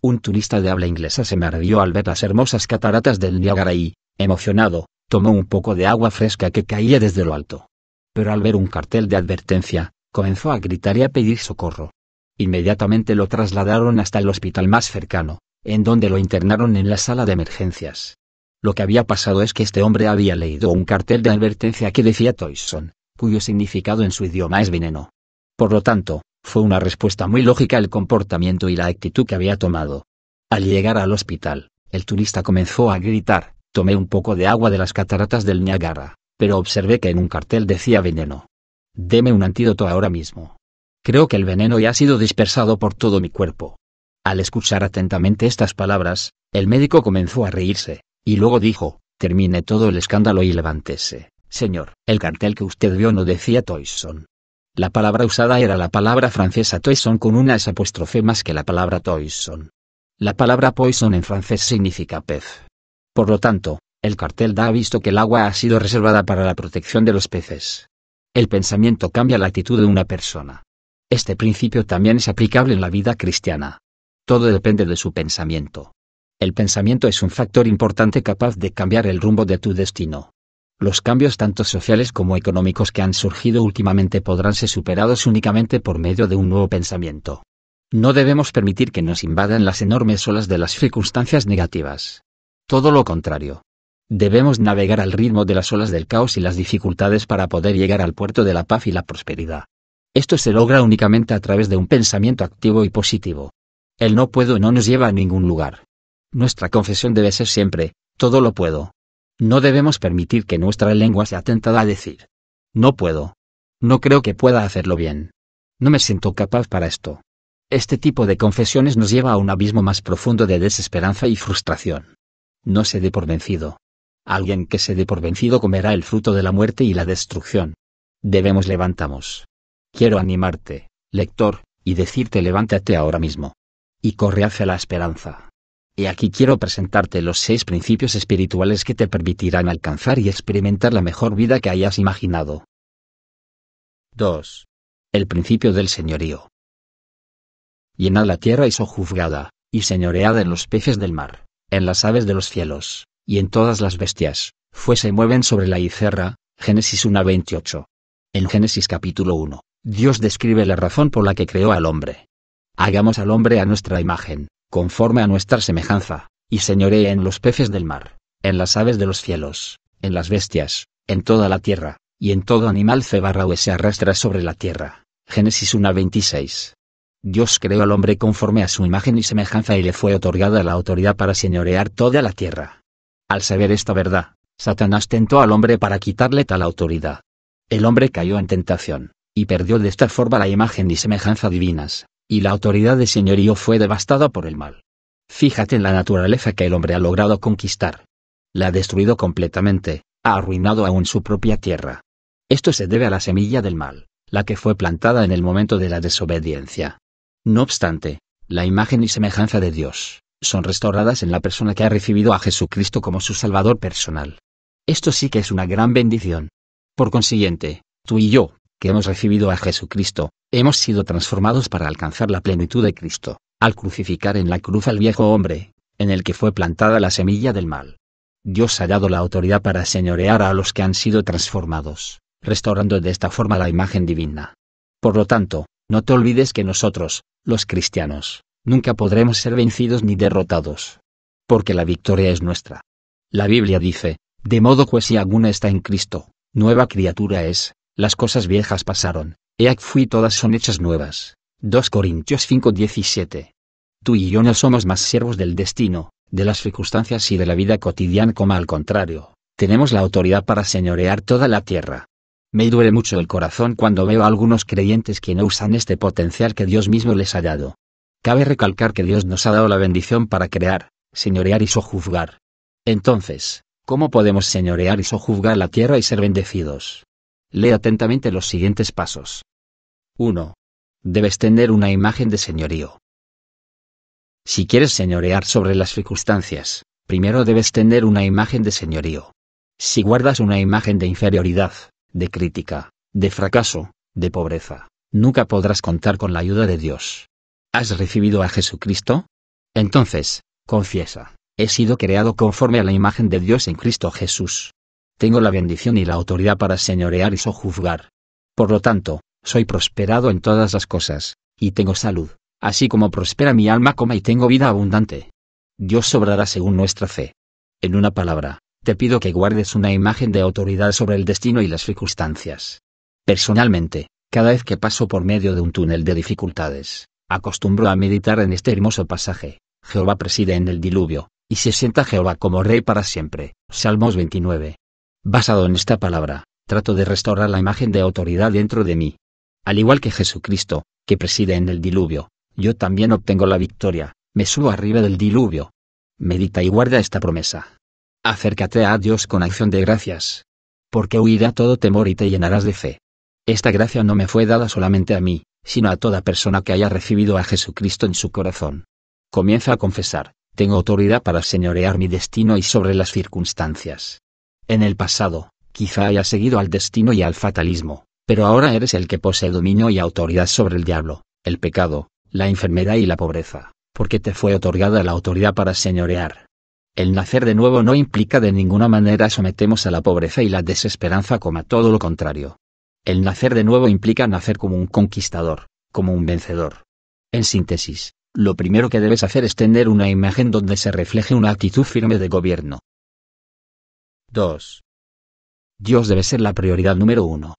Un turista de habla inglesa se maravilló al ver las hermosas cataratas del Niágara y, emocionado, tomó un poco de agua fresca que caía desde lo alto. Pero al ver un cartel de advertencia, comenzó a gritar y a pedir socorro. Inmediatamente lo trasladaron hasta el hospital más cercano, en donde lo internaron en la sala de emergencias. Lo que había pasado es que este hombre había leído un cartel de advertencia que decía Toyson, cuyo significado en su idioma es veneno. Por lo tanto, fue una respuesta muy lógica el comportamiento y la actitud que había tomado. Al llegar al hospital, el turista comenzó a gritar, Tomé un poco de agua de las cataratas del Niagara, pero observé que en un cartel decía veneno. Deme un antídoto ahora mismo. Creo que el veneno ya ha sido dispersado por todo mi cuerpo. Al escuchar atentamente estas palabras, el médico comenzó a reírse, y luego dijo, termine todo el escándalo y levántese, señor. El cartel que usted vio no decía Toyson. La palabra usada era la palabra francesa Toyson con unas apóstrofe más que la palabra Toyson. La palabra poison en francés significa pez. Por lo tanto, el cartel da visto que el agua ha sido reservada para la protección de los peces. El pensamiento cambia la actitud de una persona. Este principio también es aplicable en la vida cristiana. Todo depende de su pensamiento. El pensamiento es un factor importante capaz de cambiar el rumbo de tu destino. Los cambios tanto sociales como económicos que han surgido últimamente podrán ser superados únicamente por medio de un nuevo pensamiento. No debemos permitir que nos invadan las enormes olas de las circunstancias negativas. Todo lo contrario. Debemos navegar al ritmo de las olas del caos y las dificultades para poder llegar al puerto de la paz y la prosperidad. Esto se logra únicamente a través de un pensamiento activo y positivo. El no puedo no nos lleva a ningún lugar. Nuestra confesión debe ser siempre, todo lo puedo. No debemos permitir que nuestra lengua sea tentada a decir, no puedo. No creo que pueda hacerlo bien. No me siento capaz para esto. Este tipo de confesiones nos lleva a un abismo más profundo de desesperanza y frustración no se dé por vencido. Alguien que se dé por vencido comerá el fruto de la muerte y la destrucción. Debemos levantamos. Quiero animarte, lector, y decirte levántate ahora mismo. Y corre hacia la esperanza. Y aquí quiero presentarte los seis principios espirituales que te permitirán alcanzar y experimentar la mejor vida que hayas imaginado. 2. El principio del señorío. llena la tierra y sojuzgada, y señoreada en los peces del mar en las aves de los cielos, y en todas las bestias, fue se mueven sobre la izerra, Génesis 1.28. En Génesis capítulo 1, Dios describe la razón por la que creó al hombre. Hagamos al hombre a nuestra imagen, conforme a nuestra semejanza, y señoree en los peces del mar, en las aves de los cielos, en las bestias, en toda la tierra, y en todo animal cebarra o se arrastra sobre la tierra. Génesis 1.26. Dios creó al hombre conforme a su imagen y semejanza y le fue otorgada la autoridad para señorear toda la tierra. Al saber esta verdad, Satanás tentó al hombre para quitarle tal autoridad. El hombre cayó en tentación, y perdió de esta forma la imagen y semejanza divinas, y la autoridad de señorío fue devastada por el mal. Fíjate en la naturaleza que el hombre ha logrado conquistar. La ha destruido completamente, ha arruinado aún su propia tierra. Esto se debe a la semilla del mal, la que fue plantada en el momento de la desobediencia. No obstante, la imagen y semejanza de Dios, son restauradas en la persona que ha recibido a Jesucristo como su Salvador personal. Esto sí que es una gran bendición. Por consiguiente, tú y yo, que hemos recibido a Jesucristo, hemos sido transformados para alcanzar la plenitud de Cristo, al crucificar en la cruz al viejo hombre, en el que fue plantada la semilla del mal. Dios ha dado la autoridad para señorear a los que han sido transformados, restaurando de esta forma la imagen divina. Por lo tanto, no te olvides que nosotros, los cristianos, nunca podremos ser vencidos ni derrotados. Porque la victoria es nuestra. La Biblia dice, de modo que pues, si alguna está en Cristo, nueva criatura es, las cosas viejas pasaron, he aquí todas son hechas nuevas. 2 Corintios 5:17. Tú y yo no somos más siervos del destino, de las circunstancias y de la vida cotidiana como al contrario, tenemos la autoridad para señorear toda la tierra. Me duele mucho el corazón cuando veo a algunos creyentes que no usan este potencial que Dios mismo les ha dado. Cabe recalcar que Dios nos ha dado la bendición para crear, señorear y sojuzgar. Entonces, ¿cómo podemos señorear y sojuzgar la tierra y ser bendecidos? Lee atentamente los siguientes pasos. 1. Debes tener una imagen de señorío. Si quieres señorear sobre las circunstancias, primero debes tener una imagen de señorío. Si guardas una imagen de inferioridad, de crítica, de fracaso, de pobreza. Nunca podrás contar con la ayuda de Dios. ¿Has recibido a Jesucristo? Entonces, confiesa, he sido creado conforme a la imagen de Dios en Cristo Jesús. Tengo la bendición y la autoridad para señorear y sojuzgar. Por lo tanto, soy prosperado en todas las cosas, y tengo salud, así como prospera mi alma coma y tengo vida abundante. Dios sobrará según nuestra fe. En una palabra, te pido que guardes una imagen de autoridad sobre el destino y las circunstancias. Personalmente, cada vez que paso por medio de un túnel de dificultades, acostumbro a meditar en este hermoso pasaje. Jehová preside en el diluvio, y se sienta Jehová como rey para siempre. Salmos 29. Basado en esta palabra, trato de restaurar la imagen de autoridad dentro de mí. Al igual que Jesucristo, que preside en el diluvio, yo también obtengo la victoria, me subo arriba del diluvio. Medita y guarda esta promesa. Acércate a Dios con acción de gracias. Porque huirá todo temor y te llenarás de fe. Esta gracia no me fue dada solamente a mí, sino a toda persona que haya recibido a Jesucristo en su corazón. Comienza a confesar, tengo autoridad para señorear mi destino y sobre las circunstancias. En el pasado, quizá hayas seguido al destino y al fatalismo, pero ahora eres el que posee dominio y autoridad sobre el diablo, el pecado, la enfermedad y la pobreza, porque te fue otorgada la autoridad para señorear. El nacer de nuevo no implica de ninguna manera sometemos a la pobreza y la desesperanza como a todo lo contrario. El nacer de nuevo implica nacer como un conquistador, como un vencedor. En síntesis, lo primero que debes hacer es tener una imagen donde se refleje una actitud firme de gobierno. 2. Dios debe ser la prioridad número uno.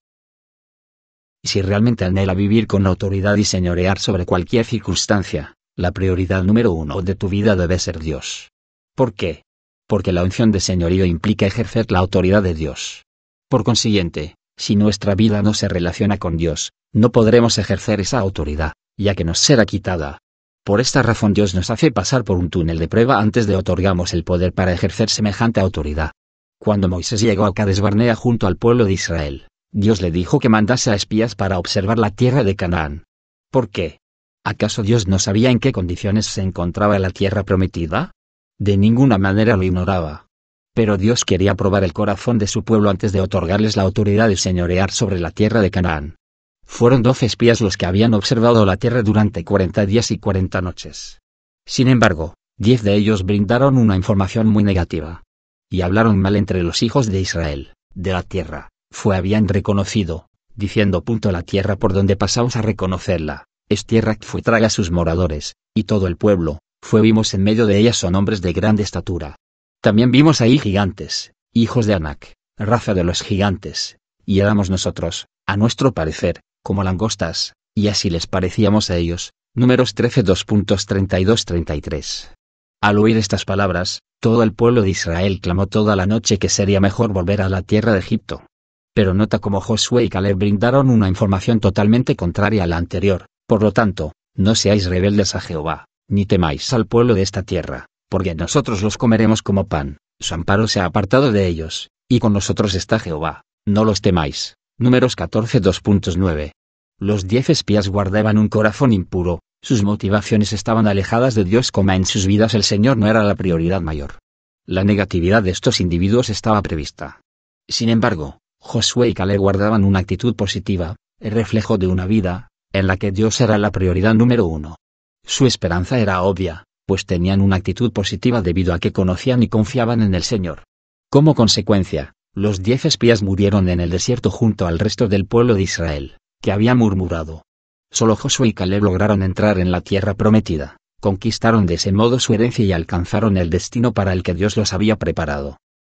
Si realmente anhela vivir con autoridad y señorear sobre cualquier circunstancia, la prioridad número uno de tu vida debe ser Dios. ¿Por qué? Porque la unción de señorío implica ejercer la autoridad de Dios. Por consiguiente, si nuestra vida no se relaciona con Dios, no podremos ejercer esa autoridad, ya que nos será quitada. Por esta razón Dios nos hace pasar por un túnel de prueba antes de otorgamos el poder para ejercer semejante autoridad. Cuando Moisés llegó a Cades Barnea junto al pueblo de Israel, Dios le dijo que mandase a espías para observar la tierra de Canaán. ¿Por qué? ¿Acaso Dios no sabía en qué condiciones se encontraba la tierra prometida? De ninguna manera lo ignoraba. Pero Dios quería probar el corazón de su pueblo antes de otorgarles la autoridad de señorear sobre la tierra de Canaán. Fueron doce espías los que habían observado la tierra durante cuarenta días y cuarenta noches. Sin embargo, diez de ellos brindaron una información muy negativa. Y hablaron mal entre los hijos de Israel, de la tierra, fue habían reconocido, diciendo punto la tierra por donde pasamos a reconocerla, es tierra que fue traga a sus moradores, y todo el pueblo, fue vimos en medio de ellas son hombres de grande estatura. También vimos ahí gigantes, hijos de Anak, raza de los gigantes, y éramos nosotros, a nuestro parecer, como langostas, y así les parecíamos a ellos. Números 13 33 Al oír estas palabras, todo el pueblo de Israel clamó toda la noche que sería mejor volver a la tierra de Egipto. Pero nota como Josué y Caleb brindaron una información totalmente contraria a la anterior, por lo tanto, no seáis rebeldes a Jehová, ni temáis al pueblo de esta tierra, porque nosotros los comeremos como pan, su amparo se ha apartado de ellos, y con nosotros está Jehová, no los temáis. Números 14 2.9. Los diez espías guardaban un corazón impuro, sus motivaciones estaban alejadas de Dios, como en sus vidas el Señor no era la prioridad mayor. La negatividad de estos individuos estaba prevista. Sin embargo, Josué y Caleb guardaban una actitud positiva, el reflejo de una vida, en la que Dios era la prioridad número uno. Su esperanza era obvia, pues tenían una actitud positiva debido a que conocían y confiaban en el Señor. Como consecuencia, los diez espías murieron en el desierto junto al resto del pueblo de Israel, que había murmurado. Solo Josué y Caleb lograron entrar en la tierra prometida, conquistaron de ese modo su herencia y alcanzaron el destino para el que Dios los había preparado.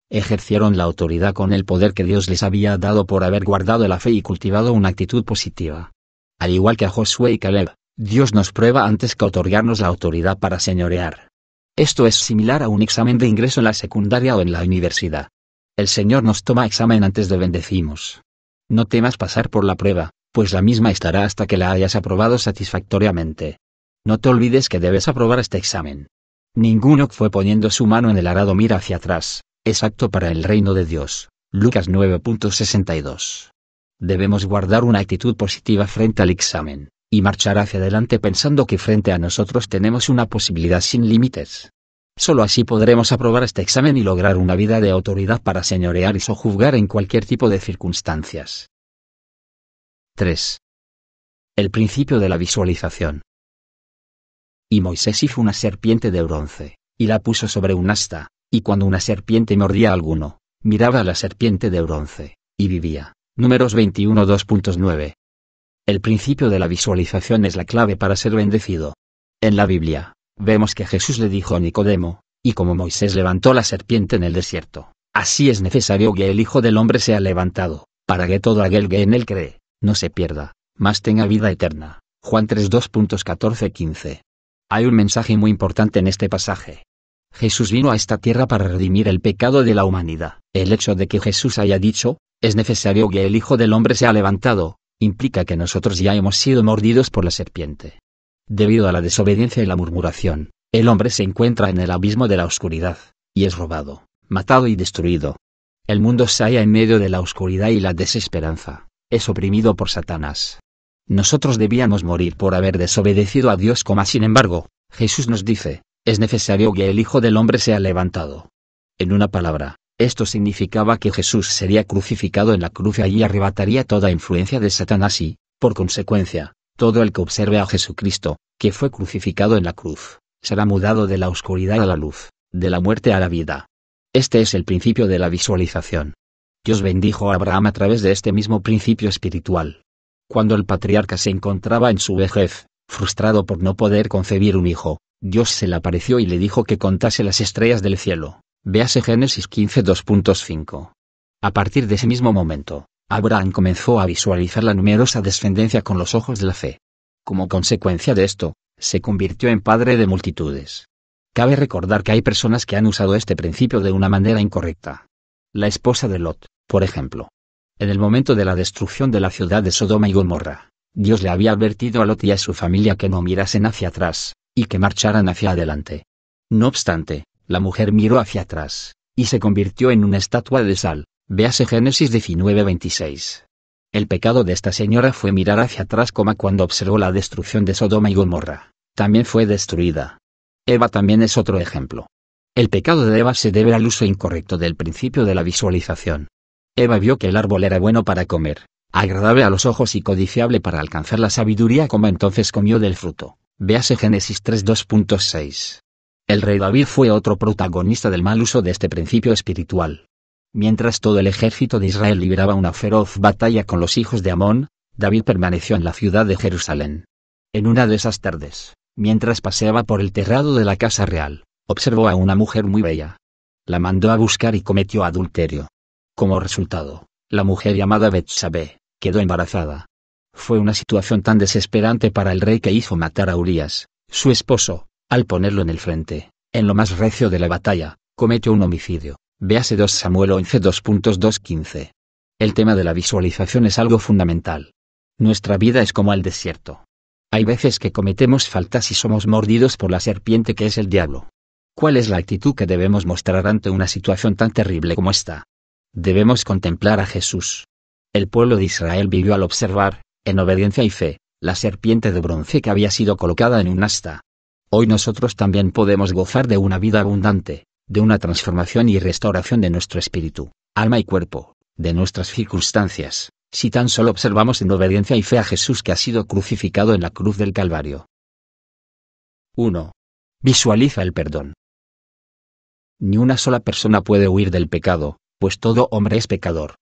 Ejercieron la autoridad con el poder que Dios les había dado por haber guardado la fe y cultivado una actitud positiva. Al igual que a Josué y Caleb, Dios nos prueba antes que otorgarnos la autoridad para señorear. Esto es similar a un examen de ingreso en la secundaria o en la universidad. El Señor nos toma examen antes de bendecimos. No temas pasar por la prueba, pues la misma estará hasta que la hayas aprobado satisfactoriamente. No te olvides que debes aprobar este examen. Ninguno fue poniendo su mano en el arado mira hacia atrás, es para el reino de Dios. Lucas 9.62. Debemos guardar una actitud positiva frente al examen y marchar hacia adelante pensando que frente a nosotros tenemos una posibilidad sin límites. Solo así podremos aprobar este examen y lograr una vida de autoridad para señorear y sojuzgar en cualquier tipo de circunstancias. 3. El principio de la visualización. Y Moisés hizo una serpiente de bronce, y la puso sobre un asta, y cuando una serpiente mordía a alguno, miraba a la serpiente de bronce, y vivía. Números 2.9. El principio de la visualización es la clave para ser bendecido. En la Biblia, vemos que Jesús le dijo a Nicodemo, y como Moisés levantó la serpiente en el desierto, así es necesario que el Hijo del Hombre sea levantado, para que todo aquel que en él cree, no se pierda, mas tenga vida eterna. Juan 314 15 Hay un mensaje muy importante en este pasaje. Jesús vino a esta tierra para redimir el pecado de la humanidad. El hecho de que Jesús haya dicho, es necesario que el Hijo del Hombre sea levantado, implica que nosotros ya hemos sido mordidos por la serpiente. Debido a la desobediencia y la murmuración, el hombre se encuentra en el abismo de la oscuridad, y es robado, matado y destruido. El mundo se halla en medio de la oscuridad y la desesperanza, es oprimido por Satanás. Nosotros debíamos morir por haber desobedecido a Dios, como sin embargo, Jesús nos dice, es necesario que el Hijo del Hombre sea levantado. En una palabra, esto significaba que Jesús sería crucificado en la cruz y allí arrebataría toda influencia de Satanás y, por consecuencia, todo el que observe a Jesucristo, que fue crucificado en la cruz, será mudado de la oscuridad a la luz, de la muerte a la vida. Este es el principio de la visualización. Dios bendijo a Abraham a través de este mismo principio espiritual. Cuando el patriarca se encontraba en su vejez, frustrado por no poder concebir un hijo, Dios se le apareció y le dijo que contase las estrellas del cielo, Véase Génesis 15 A partir de ese mismo momento, Abraham comenzó a visualizar la numerosa descendencia con los ojos de la fe. Como consecuencia de esto, se convirtió en padre de multitudes. Cabe recordar que hay personas que han usado este principio de una manera incorrecta. La esposa de Lot, por ejemplo. En el momento de la destrucción de la ciudad de Sodoma y Gomorra, Dios le había advertido a Lot y a su familia que no mirasen hacia atrás, y que marcharan hacia adelante. No obstante, la mujer miró hacia atrás, y se convirtió en una estatua de sal. Véase Génesis 19:26. El pecado de esta señora fue mirar hacia atrás, como cuando observó la destrucción de Sodoma y Gomorra. También fue destruida. Eva también es otro ejemplo. El pecado de Eva se debe al uso incorrecto del principio de la visualización. Eva vio que el árbol era bueno para comer, agradable a los ojos y codiciable para alcanzar la sabiduría, como entonces comió del fruto. Véase Génesis 3:2.6. El rey David fue otro protagonista del mal uso de este principio espiritual. Mientras todo el ejército de Israel libraba una feroz batalla con los hijos de Amón, David permaneció en la ciudad de Jerusalén. En una de esas tardes, mientras paseaba por el terrado de la casa real, observó a una mujer muy bella. La mandó a buscar y cometió adulterio. Como resultado, la mujer llamada Betsabé quedó embarazada. Fue una situación tan desesperante para el rey que hizo matar a Urias, su esposo, al ponerlo en el frente, en lo más recio de la batalla, cometió un homicidio. Véase 2 Samuel 11 2.2.15. El tema de la visualización es algo fundamental. Nuestra vida es como el desierto. Hay veces que cometemos faltas y somos mordidos por la serpiente que es el diablo. ¿Cuál es la actitud que debemos mostrar ante una situación tan terrible como esta? Debemos contemplar a Jesús. El pueblo de Israel vivió al observar, en obediencia y fe, la serpiente de bronce que había sido colocada en un asta. Hoy nosotros también podemos gozar de una vida abundante, de una transformación y restauración de nuestro espíritu, alma y cuerpo, de nuestras circunstancias, si tan solo observamos en obediencia y fe a Jesús que ha sido crucificado en la cruz del Calvario. 1. Visualiza el perdón. Ni una sola persona puede huir del pecado, pues todo hombre es pecador.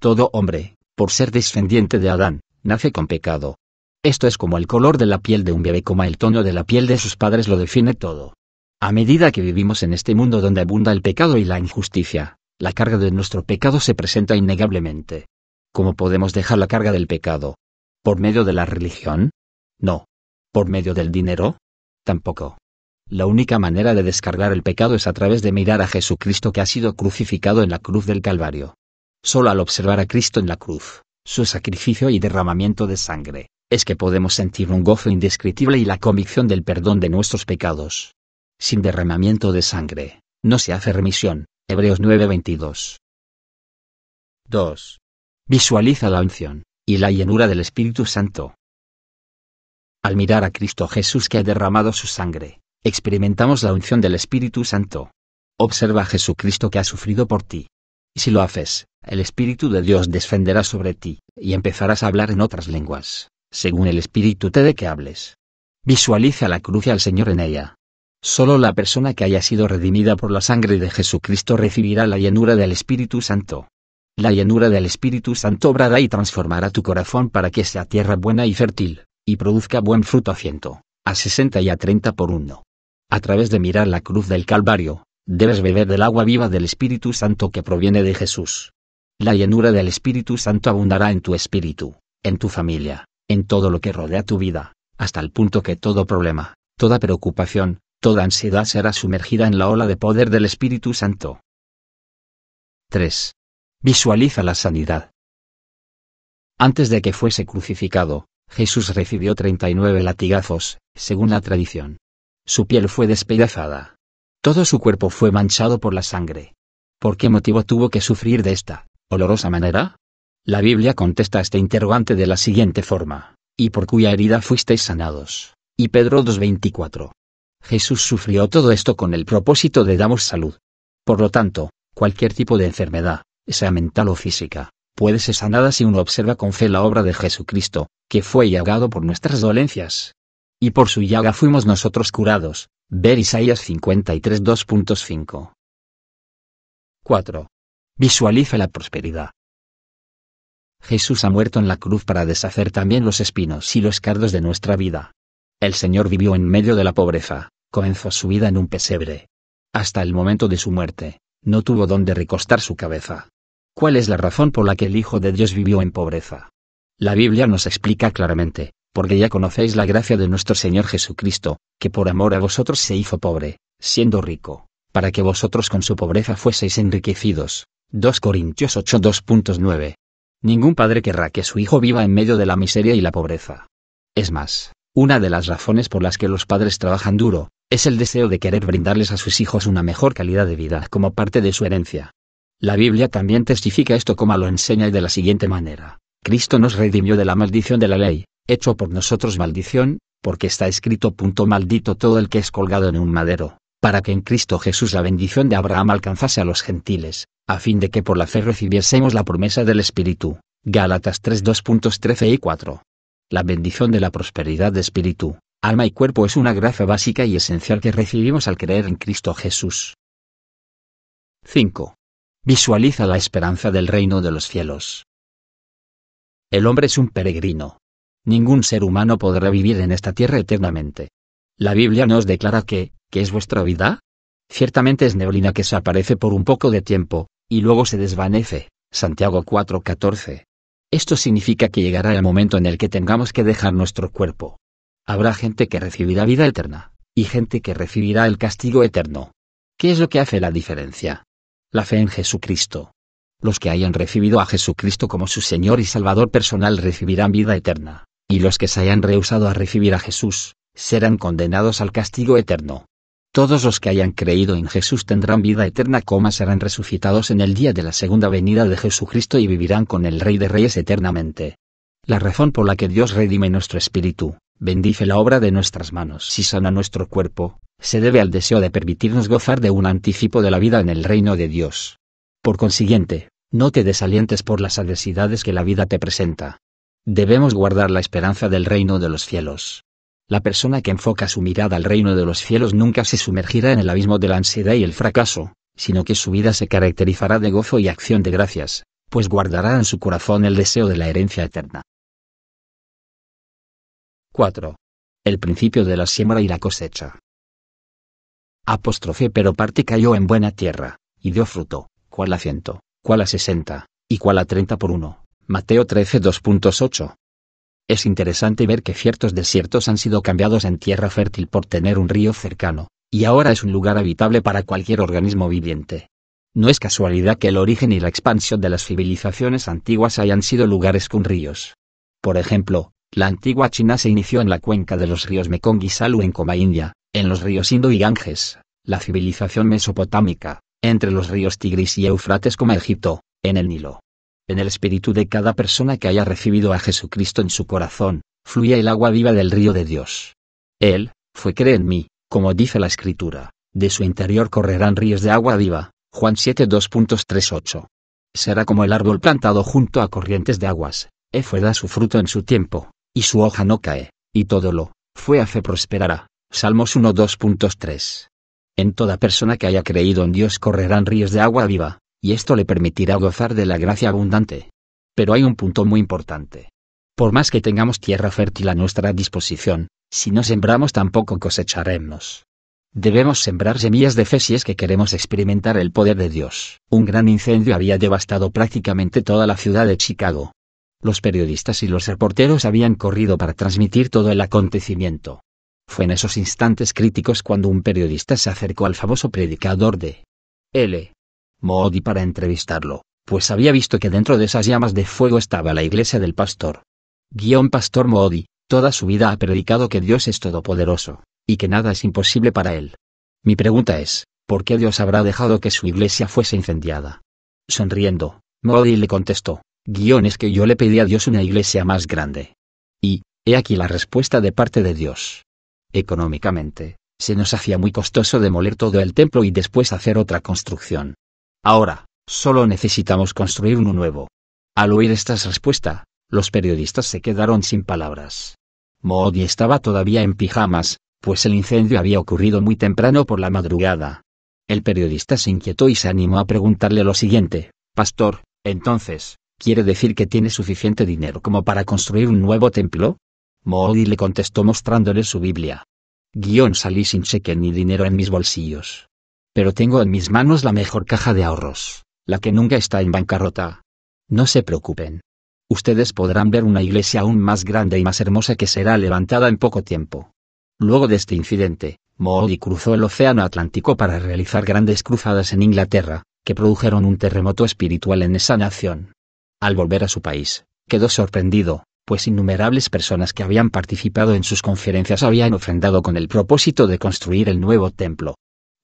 Todo hombre, por ser descendiente de Adán, nace con pecado, esto es como el color de la piel de un bebé, como el tono de la piel de sus padres lo define todo. A medida que vivimos en este mundo donde abunda el pecado y la injusticia, la carga de nuestro pecado se presenta innegablemente. ¿Cómo podemos dejar la carga del pecado? ¿Por medio de la religión? No. ¿Por medio del dinero? Tampoco. La única manera de descargar el pecado es a través de mirar a Jesucristo que ha sido crucificado en la cruz del Calvario. Solo al observar a Cristo en la cruz, su sacrificio y derramamiento de sangre, es que podemos sentir un gozo indescriptible y la convicción del perdón de nuestros pecados. Sin derramamiento de sangre, no se hace remisión. Hebreos 9:22. 2. Visualiza la unción, y la llenura del Espíritu Santo. Al mirar a Cristo Jesús que ha derramado su sangre, experimentamos la unción del Espíritu Santo. Observa a Jesucristo que ha sufrido por ti. Y si lo haces, el Espíritu de Dios descenderá sobre ti, y empezarás a hablar en otras lenguas según el Espíritu te de que hables. Visualiza la cruz y al Señor en ella. Solo la persona que haya sido redimida por la sangre de Jesucristo recibirá la llanura del Espíritu Santo. La llanura del Espíritu Santo obrará y transformará tu corazón para que sea tierra buena y fértil, y produzca buen fruto a ciento, a sesenta y a treinta por uno. A través de mirar la cruz del Calvario, debes beber del agua viva del Espíritu Santo que proviene de Jesús. La llanura del Espíritu Santo abundará en tu espíritu, en tu familia, en todo lo que rodea tu vida, hasta el punto que todo problema, toda preocupación, toda ansiedad será sumergida en la ola de poder del Espíritu Santo. 3. Visualiza la sanidad. Antes de que fuese crucificado, Jesús recibió 39 latigazos, según la tradición. Su piel fue despedazada. Todo su cuerpo fue manchado por la sangre. ¿Por qué motivo tuvo que sufrir de esta olorosa manera? La Biblia contesta este interrogante de la siguiente forma, y por cuya herida fuisteis sanados. Y Pedro 2.24. Jesús sufrió todo esto con el propósito de damos salud. Por lo tanto, cualquier tipo de enfermedad, sea mental o física, puede ser sanada si uno observa con fe la obra de Jesucristo, que fue llagado por nuestras dolencias. Y por su llaga fuimos nosotros curados. Ver Isaías 53.2.5. 4. Visualiza la prosperidad. Jesús ha muerto en la cruz para deshacer también los espinos y los cardos de nuestra vida. El Señor vivió en medio de la pobreza, comenzó su vida en un pesebre. Hasta el momento de su muerte, no tuvo donde recostar su cabeza. ¿Cuál es la razón por la que el Hijo de Dios vivió en pobreza? La Biblia nos explica claramente, porque ya conocéis la gracia de nuestro Señor Jesucristo, que por amor a vosotros se hizo pobre, siendo rico, para que vosotros con su pobreza fueseis enriquecidos. 2 Corintios 8 2.9 Ningún padre querrá que su hijo viva en medio de la miseria y la pobreza. Es más, una de las razones por las que los padres trabajan duro, es el deseo de querer brindarles a sus hijos una mejor calidad de vida como parte de su herencia. La Biblia también testifica esto como lo enseña y de la siguiente manera. Cristo nos redimió de la maldición de la ley, hecho por nosotros maldición, porque está escrito punto maldito todo el que es colgado en un madero, para que en Cristo Jesús la bendición de Abraham alcanzase a los gentiles, a fin de que por la fe recibiésemos la promesa del Espíritu. Gálatas 3 y 4. La bendición de la prosperidad de espíritu, alma y cuerpo es una gracia básica y esencial que recibimos al creer en Cristo Jesús. 5. Visualiza la esperanza del reino de los cielos. El hombre es un peregrino. Ningún ser humano podrá vivir en esta tierra eternamente. La Biblia nos declara que, ¿Qué es vuestra vida? Ciertamente es neblina que se aparece por un poco de tiempo, y luego se desvanece. Santiago 4:14. Esto significa que llegará el momento en el que tengamos que dejar nuestro cuerpo. Habrá gente que recibirá vida eterna, y gente que recibirá el castigo eterno. ¿Qué es lo que hace la diferencia? La fe en Jesucristo. Los que hayan recibido a Jesucristo como su Señor y Salvador personal recibirán vida eterna, y los que se hayan rehusado a recibir a Jesús, serán condenados al castigo eterno. Todos los que hayan creído en Jesús tendrán vida eterna, como serán resucitados en el día de la segunda venida de Jesucristo y vivirán con el Rey de Reyes eternamente. La razón por la que Dios redime nuestro espíritu, bendice la obra de nuestras manos y si sana nuestro cuerpo, se debe al deseo de permitirnos gozar de un anticipo de la vida en el reino de Dios. Por consiguiente, no te desalientes por las adversidades que la vida te presenta. Debemos guardar la esperanza del reino de los cielos. La persona que enfoca su mirada al reino de los cielos nunca se sumergirá en el abismo de la ansiedad y el fracaso, sino que su vida se caracterizará de gozo y acción de gracias, pues guardará en su corazón el deseo de la herencia eterna. 4. El principio de la siembra y la cosecha. Apóstrofe pero parte cayó en buena tierra, y dio fruto, cual a ciento, cual a sesenta, y cual a treinta por uno. Mateo 13 2.8. Es interesante ver que ciertos desiertos han sido cambiados en tierra fértil por tener un río cercano, y ahora es un lugar habitable para cualquier organismo viviente. No es casualidad que el origen y la expansión de las civilizaciones antiguas hayan sido lugares con ríos. Por ejemplo, la antigua China se inició en la cuenca de los ríos Mekong y Salu en Coma India, en los ríos Indo y Ganges, la civilización mesopotámica, entre los ríos Tigris y Eufrates como Egipto, en el Nilo, en el espíritu de cada persona que haya recibido a Jesucristo en su corazón, fluye el agua viva del río de Dios. Él, fue cree en mí, como dice la Escritura, de su interior correrán ríos de agua viva. Juan 7 2.38. Será como el árbol plantado junto a corrientes de aguas, e fue da su fruto en su tiempo, y su hoja no cae, y todo lo, fue a fe prosperará. Salmos 1 2.3. En toda persona que haya creído en Dios correrán ríos de agua viva, y esto le permitirá gozar de la gracia abundante. Pero hay un punto muy importante. Por más que tengamos tierra fértil a nuestra disposición, si no sembramos tampoco cosecharemos. Debemos sembrar semillas de fe si es que queremos experimentar el poder de Dios. Un gran incendio había devastado prácticamente toda la ciudad de Chicago. Los periodistas y los reporteros habían corrido para transmitir todo el acontecimiento. Fue en esos instantes críticos cuando un periodista se acercó al famoso predicador de L. Moody para entrevistarlo, pues había visto que dentro de esas llamas de fuego estaba la iglesia del pastor. Guión Pastor Moody, toda su vida ha predicado que Dios es todopoderoso, y que nada es imposible para él. Mi pregunta es, ¿por qué Dios habrá dejado que su iglesia fuese incendiada? Sonriendo, Moody le contestó, guión es que yo le pedí a Dios una iglesia más grande. Y, he aquí la respuesta de parte de Dios. Económicamente, se nos hacía muy costoso demoler todo el templo y después hacer otra construcción. Ahora, solo necesitamos construir uno nuevo. Al oír esta respuesta, los periodistas se quedaron sin palabras. Modi estaba todavía en pijamas, pues el incendio había ocurrido muy temprano por la madrugada. El periodista se inquietó y se animó a preguntarle lo siguiente, Pastor, entonces, ¿quiere decir que tiene suficiente dinero como para construir un nuevo templo? Modi le contestó mostrándole su Biblia. Guión salí sin cheque ni dinero en mis bolsillos pero tengo en mis manos la mejor caja de ahorros, la que nunca está en bancarrota. No se preocupen. Ustedes podrán ver una iglesia aún más grande y más hermosa que será levantada en poco tiempo. Luego de este incidente, Moody cruzó el Océano Atlántico para realizar grandes cruzadas en Inglaterra, que produjeron un terremoto espiritual en esa nación. Al volver a su país, quedó sorprendido, pues innumerables personas que habían participado en sus conferencias habían ofrendado con el propósito de construir el nuevo templo,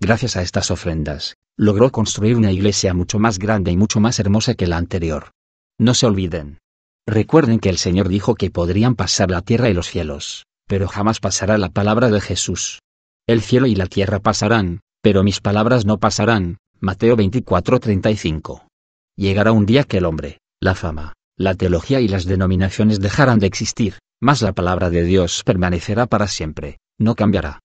Gracias a estas ofrendas, logró construir una iglesia mucho más grande y mucho más hermosa que la anterior. No se olviden. Recuerden que el Señor dijo que podrían pasar la tierra y los cielos, pero jamás pasará la palabra de Jesús. El cielo y la tierra pasarán, pero mis palabras no pasarán. Mateo 24:35. Llegará un día que el hombre, la fama, la teología y las denominaciones dejarán de existir, mas la palabra de Dios permanecerá para siempre, no cambiará.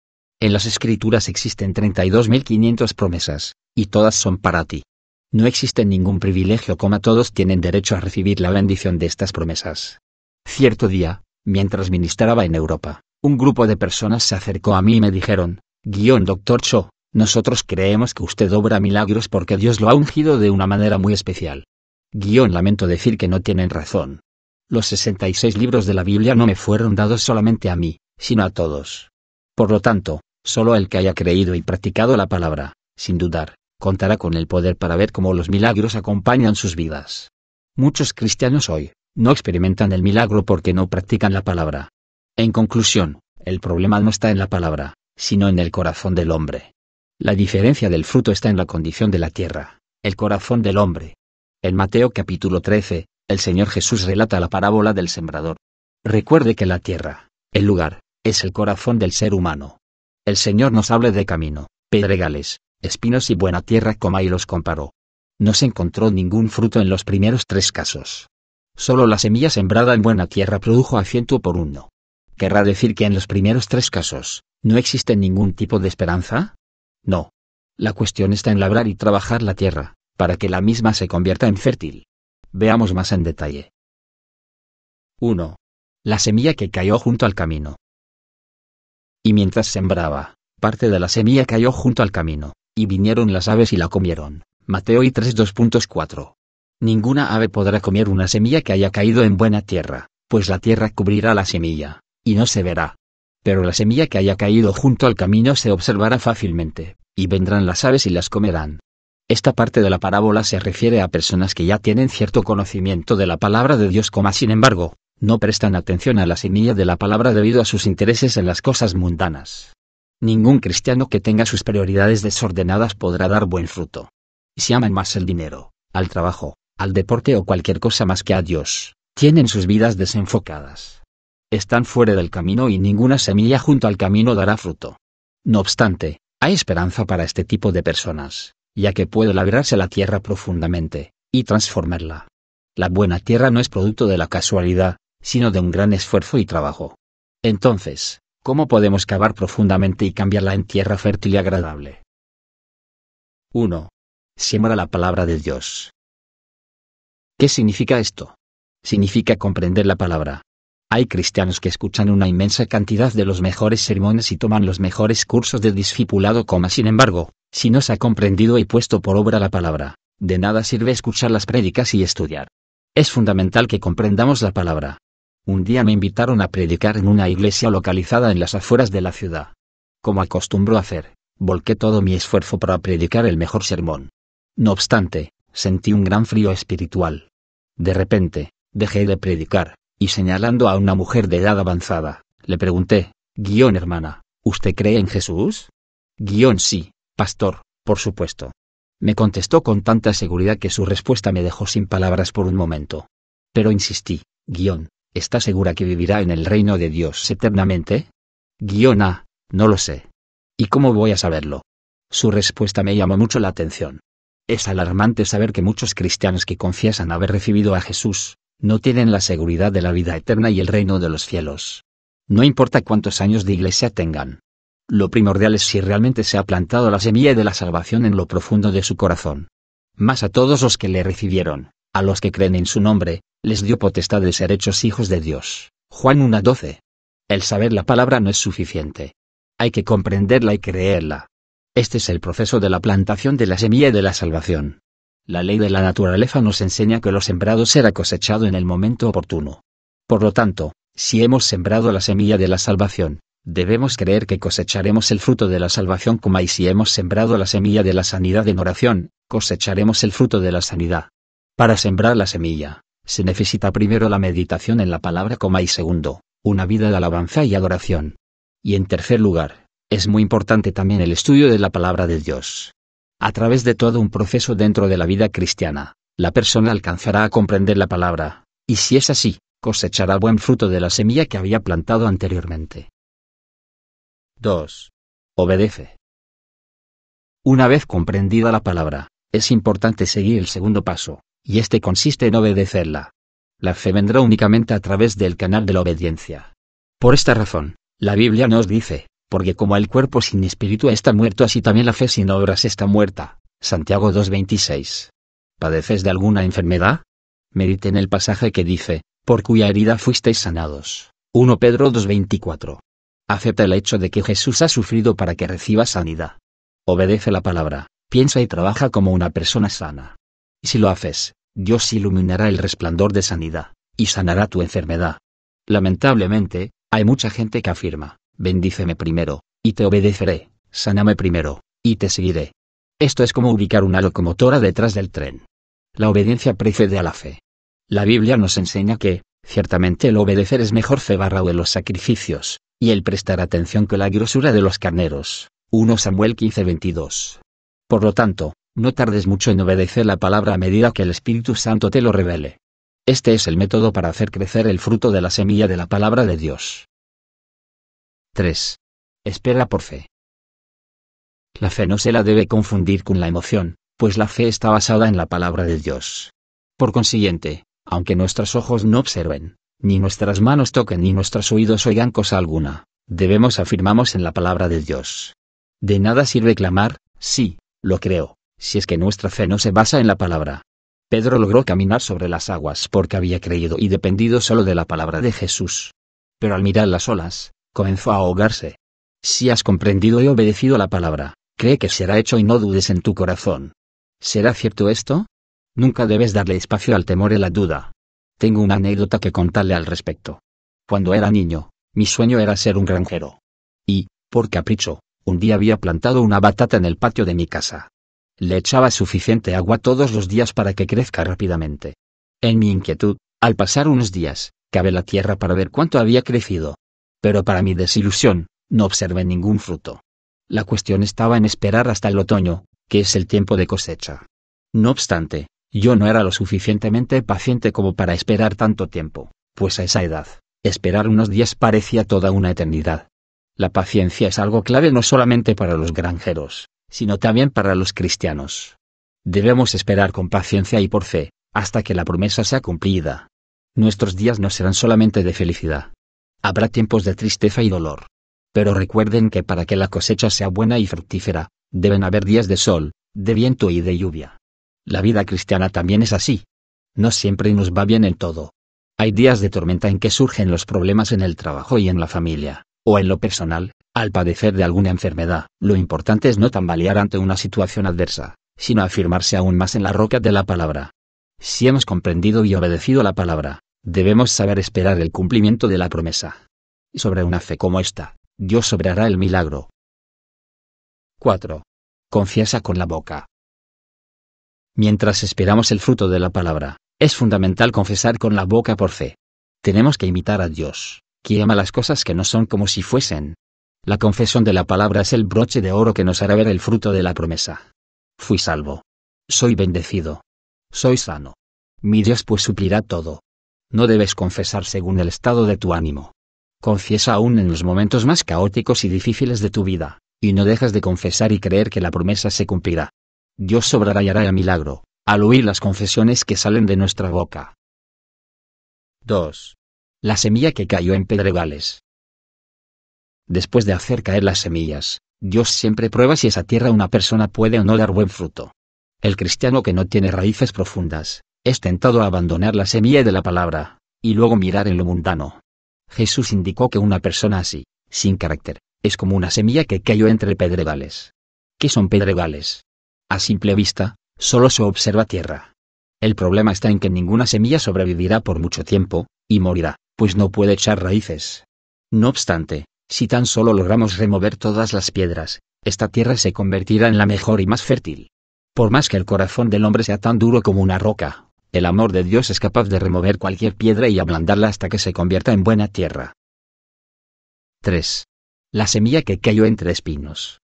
En las escrituras existen 32.500 promesas, y todas son para ti. No existe ningún privilegio, como todos tienen derecho a recibir la bendición de estas promesas. Cierto día, mientras ministraba en Europa, un grupo de personas se acercó a mí y me dijeron, guión doctor Cho, nosotros creemos que usted obra milagros porque Dios lo ha ungido de una manera muy especial. Guión lamento decir que no tienen razón. Los 66 libros de la Biblia no me fueron dados solamente a mí, sino a todos. Por lo tanto, Solo el que haya creído y practicado la palabra, sin dudar, contará con el poder para ver cómo los milagros acompañan sus vidas. Muchos cristianos hoy, no experimentan el milagro porque no practican la palabra. En conclusión, el problema no está en la palabra, sino en el corazón del hombre. La diferencia del fruto está en la condición de la tierra, el corazón del hombre. En Mateo capítulo 13, el Señor Jesús relata la parábola del sembrador. Recuerde que la tierra, el lugar, es el corazón del ser humano. El Señor nos hable de camino, pedregales, espinos y buena tierra, coma y los comparó. No se encontró ningún fruto en los primeros tres casos. Solo la semilla sembrada en buena tierra produjo a ciento por uno. ¿Querrá decir que en los primeros tres casos, no existe ningún tipo de esperanza? No. La cuestión está en labrar y trabajar la tierra, para que la misma se convierta en fértil. Veamos más en detalle. 1. La semilla que cayó junto al camino. Y mientras sembraba, parte de la semilla cayó junto al camino, y vinieron las aves y la comieron. Mateo y 3.2.4. Ninguna ave podrá comer una semilla que haya caído en buena tierra, pues la tierra cubrirá la semilla, y no se verá. Pero la semilla que haya caído junto al camino se observará fácilmente, y vendrán las aves y las comerán. Esta parte de la parábola se refiere a personas que ya tienen cierto conocimiento de la palabra de Dios, sin embargo, no prestan atención a la semilla de la palabra debido a sus intereses en las cosas mundanas. Ningún cristiano que tenga sus prioridades desordenadas podrá dar buen fruto. Si aman más el dinero, al trabajo, al deporte o cualquier cosa más que a Dios, tienen sus vidas desenfocadas. Están fuera del camino y ninguna semilla junto al camino dará fruto. No obstante, hay esperanza para este tipo de personas, ya que puede labrarse la tierra profundamente, y transformarla. La buena tierra no es producto de la casualidad, sino de un gran esfuerzo y trabajo. Entonces, ¿cómo podemos cavar profundamente y cambiarla en tierra fértil y agradable? 1. Siembra la palabra de Dios. ¿Qué significa esto? Significa comprender la palabra. Hay cristianos que escuchan una inmensa cantidad de los mejores sermones y toman los mejores cursos de discipulado, coma sin embargo, si no se ha comprendido y puesto por obra la palabra, de nada sirve escuchar las prédicas y estudiar. Es fundamental que comprendamos la palabra, un día me invitaron a predicar en una iglesia localizada en las afueras de la ciudad. Como acostumbro hacer, volqué todo mi esfuerzo para predicar el mejor sermón. No obstante, sentí un gran frío espiritual. De repente, dejé de predicar, y señalando a una mujer de edad avanzada, le pregunté, guión hermana, ¿usted cree en Jesús? Guión sí, pastor, por supuesto. Me contestó con tanta seguridad que su respuesta me dejó sin palabras por un momento. Pero insistí, guión, ¿está segura que vivirá en el reino de Dios eternamente? Guión no lo sé. ¿Y cómo voy a saberlo? Su respuesta me llamó mucho la atención. Es alarmante saber que muchos cristianos que confiesan haber recibido a Jesús, no tienen la seguridad de la vida eterna y el reino de los cielos. No importa cuántos años de iglesia tengan. Lo primordial es si realmente se ha plantado la semilla de la salvación en lo profundo de su corazón. Más a todos los que le recibieron, a los que creen en su nombre, les dio potestad de ser hechos hijos de Dios. Juan 1.12. El saber la palabra no es suficiente. Hay que comprenderla y creerla. Este es el proceso de la plantación de la semilla de la salvación. La ley de la naturaleza nos enseña que lo sembrado será cosechado en el momento oportuno. Por lo tanto, si hemos sembrado la semilla de la salvación, debemos creer que cosecharemos el fruto de la salvación como y si hemos sembrado la semilla de la sanidad en oración, cosecharemos el fruto de la sanidad. Para sembrar la semilla, se necesita primero la meditación en la palabra, coma y segundo, una vida de alabanza y adoración. Y en tercer lugar, es muy importante también el estudio de la palabra de Dios. A través de todo un proceso dentro de la vida cristiana, la persona alcanzará a comprender la palabra, y si es así, cosechará buen fruto de la semilla que había plantado anteriormente. 2. Obedece. Una vez comprendida la palabra, es importante seguir el segundo paso, y este consiste en obedecerla. La fe vendrá únicamente a través del canal de la obediencia. Por esta razón, la Biblia nos dice, porque como el cuerpo sin espíritu está muerto, así también la fe sin obras está muerta. Santiago 2.26. ¿Padeces de alguna enfermedad? Medite en el pasaje que dice, por cuya herida fuisteis sanados. 1 Pedro 2.24. Acepta el hecho de que Jesús ha sufrido para que reciba sanidad. Obedece la palabra, piensa y trabaja como una persona sana. Y si lo haces, Dios iluminará el resplandor de sanidad, y sanará tu enfermedad. Lamentablemente, hay mucha gente que afirma, bendíceme primero, y te obedeceré, sáname primero, y te seguiré. Esto es como ubicar una locomotora detrás del tren. La obediencia precede a la fe. La Biblia nos enseña que, ciertamente el obedecer es mejor fe o en los sacrificios, y el prestar atención que la grosura de los carneros. 1 Samuel 15:22. Por lo tanto, no tardes mucho en obedecer la palabra a medida que el Espíritu Santo te lo revele. Este es el método para hacer crecer el fruto de la semilla de la palabra de Dios. 3. Espera por fe. La fe no se la debe confundir con la emoción, pues la fe está basada en la palabra de Dios. Por consiguiente, aunque nuestros ojos no observen, ni nuestras manos toquen, ni nuestros oídos oigan cosa alguna, debemos afirmamos en la palabra de Dios. De nada sirve clamar, sí, lo creo, si es que nuestra fe no se basa en la palabra. Pedro logró caminar sobre las aguas porque había creído y dependido solo de la palabra de Jesús. Pero al mirar las olas, comenzó a ahogarse. Si has comprendido y obedecido la palabra, cree que será hecho y no dudes en tu corazón. ¿Será cierto esto? Nunca debes darle espacio al temor y la duda. Tengo una anécdota que contarle al respecto. Cuando era niño, mi sueño era ser un granjero. Y, por capricho, un día había plantado una batata en el patio de mi casa. Le echaba suficiente agua todos los días para que crezca rápidamente. En mi inquietud, al pasar unos días, cavé la tierra para ver cuánto había crecido. Pero para mi desilusión, no observé ningún fruto. La cuestión estaba en esperar hasta el otoño, que es el tiempo de cosecha. No obstante, yo no era lo suficientemente paciente como para esperar tanto tiempo, pues a esa edad, esperar unos días parecía toda una eternidad. La paciencia es algo clave no solamente para los granjeros, sino también para los cristianos. Debemos esperar con paciencia y por fe, hasta que la promesa sea cumplida. Nuestros días no serán solamente de felicidad. Habrá tiempos de tristeza y dolor. Pero recuerden que para que la cosecha sea buena y fructífera, deben haber días de sol, de viento y de lluvia. La vida cristiana también es así. No siempre nos va bien en todo. Hay días de tormenta en que surgen los problemas en el trabajo y en la familia, o en lo personal, al padecer de alguna enfermedad. Lo importante es no tambalear ante una situación adversa, sino afirmarse aún más en la roca de la palabra. Si hemos comprendido y obedecido la palabra, debemos saber esperar el cumplimiento de la promesa. Sobre una fe como esta, Dios obrará el milagro. 4. Confiesa con la boca. Mientras esperamos el fruto de la palabra, es fundamental confesar con la boca por fe. Tenemos que imitar a Dios, que ama las cosas que no son como si fuesen, la confesión de la palabra es el broche de oro que nos hará ver el fruto de la promesa. Fui salvo. Soy bendecido. Soy sano. Mi Dios pues suplirá todo. No debes confesar según el estado de tu ánimo. Confiesa aún en los momentos más caóticos y difíciles de tu vida, y no dejas de confesar y creer que la promesa se cumplirá. Dios sobrará y hará el milagro, al oír las confesiones que salen de nuestra boca. 2. La semilla que cayó en pedregales. Después de hacer caer las semillas, Dios siempre prueba si esa tierra una persona puede o no dar buen fruto. El cristiano que no tiene raíces profundas, es tentado a abandonar la semilla de la palabra, y luego mirar en lo mundano. Jesús indicó que una persona así, sin carácter, es como una semilla que cayó entre pedregales. ¿Qué son pedregales? A simple vista, solo se observa tierra. El problema está en que ninguna semilla sobrevivirá por mucho tiempo, y morirá, pues no puede echar raíces. No obstante, si tan solo logramos remover todas las piedras, esta tierra se convertirá en la mejor y más fértil. Por más que el corazón del hombre sea tan duro como una roca, el amor de Dios es capaz de remover cualquier piedra y ablandarla hasta que se convierta en buena tierra. 3. La semilla que cayó entre espinos.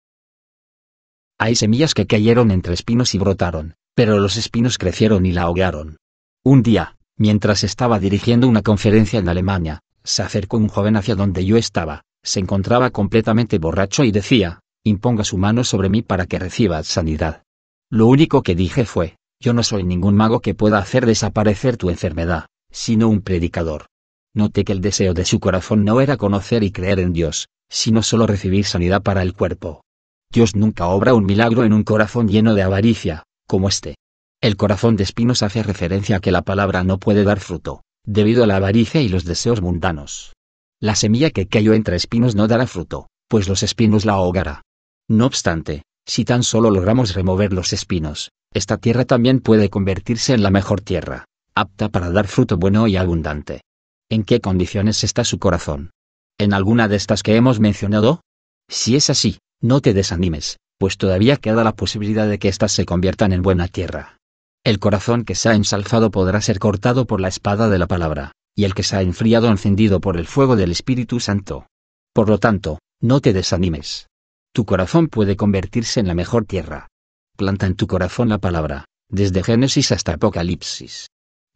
Hay semillas que cayeron entre espinos y brotaron, pero los espinos crecieron y la ahogaron. Un día, mientras estaba dirigiendo una conferencia en Alemania, se acercó un joven hacia donde yo estaba, se encontraba completamente borracho y decía, imponga su mano sobre mí para que reciba sanidad. Lo único que dije fue, yo no soy ningún mago que pueda hacer desaparecer tu enfermedad, sino un predicador. Noté que el deseo de su corazón no era conocer y creer en Dios, sino solo recibir sanidad para el cuerpo. Dios nunca obra un milagro en un corazón lleno de avaricia, como este. El corazón de espinos hace referencia a que la palabra no puede dar fruto, debido a la avaricia y los deseos mundanos la semilla que cayó entre espinos no dará fruto, pues los espinos la ahogará. No obstante, si tan solo logramos remover los espinos, esta tierra también puede convertirse en la mejor tierra, apta para dar fruto bueno y abundante. ¿En qué condiciones está su corazón? ¿En alguna de estas que hemos mencionado? Si es así, no te desanimes, pues todavía queda la posibilidad de que estas se conviertan en buena tierra. El corazón que se ha ensalzado podrá ser cortado por la espada de la palabra, y el que se ha enfriado encendido por el fuego del Espíritu Santo. Por lo tanto, no te desanimes. Tu corazón puede convertirse en la mejor tierra. Planta en tu corazón la palabra, desde Génesis hasta Apocalipsis.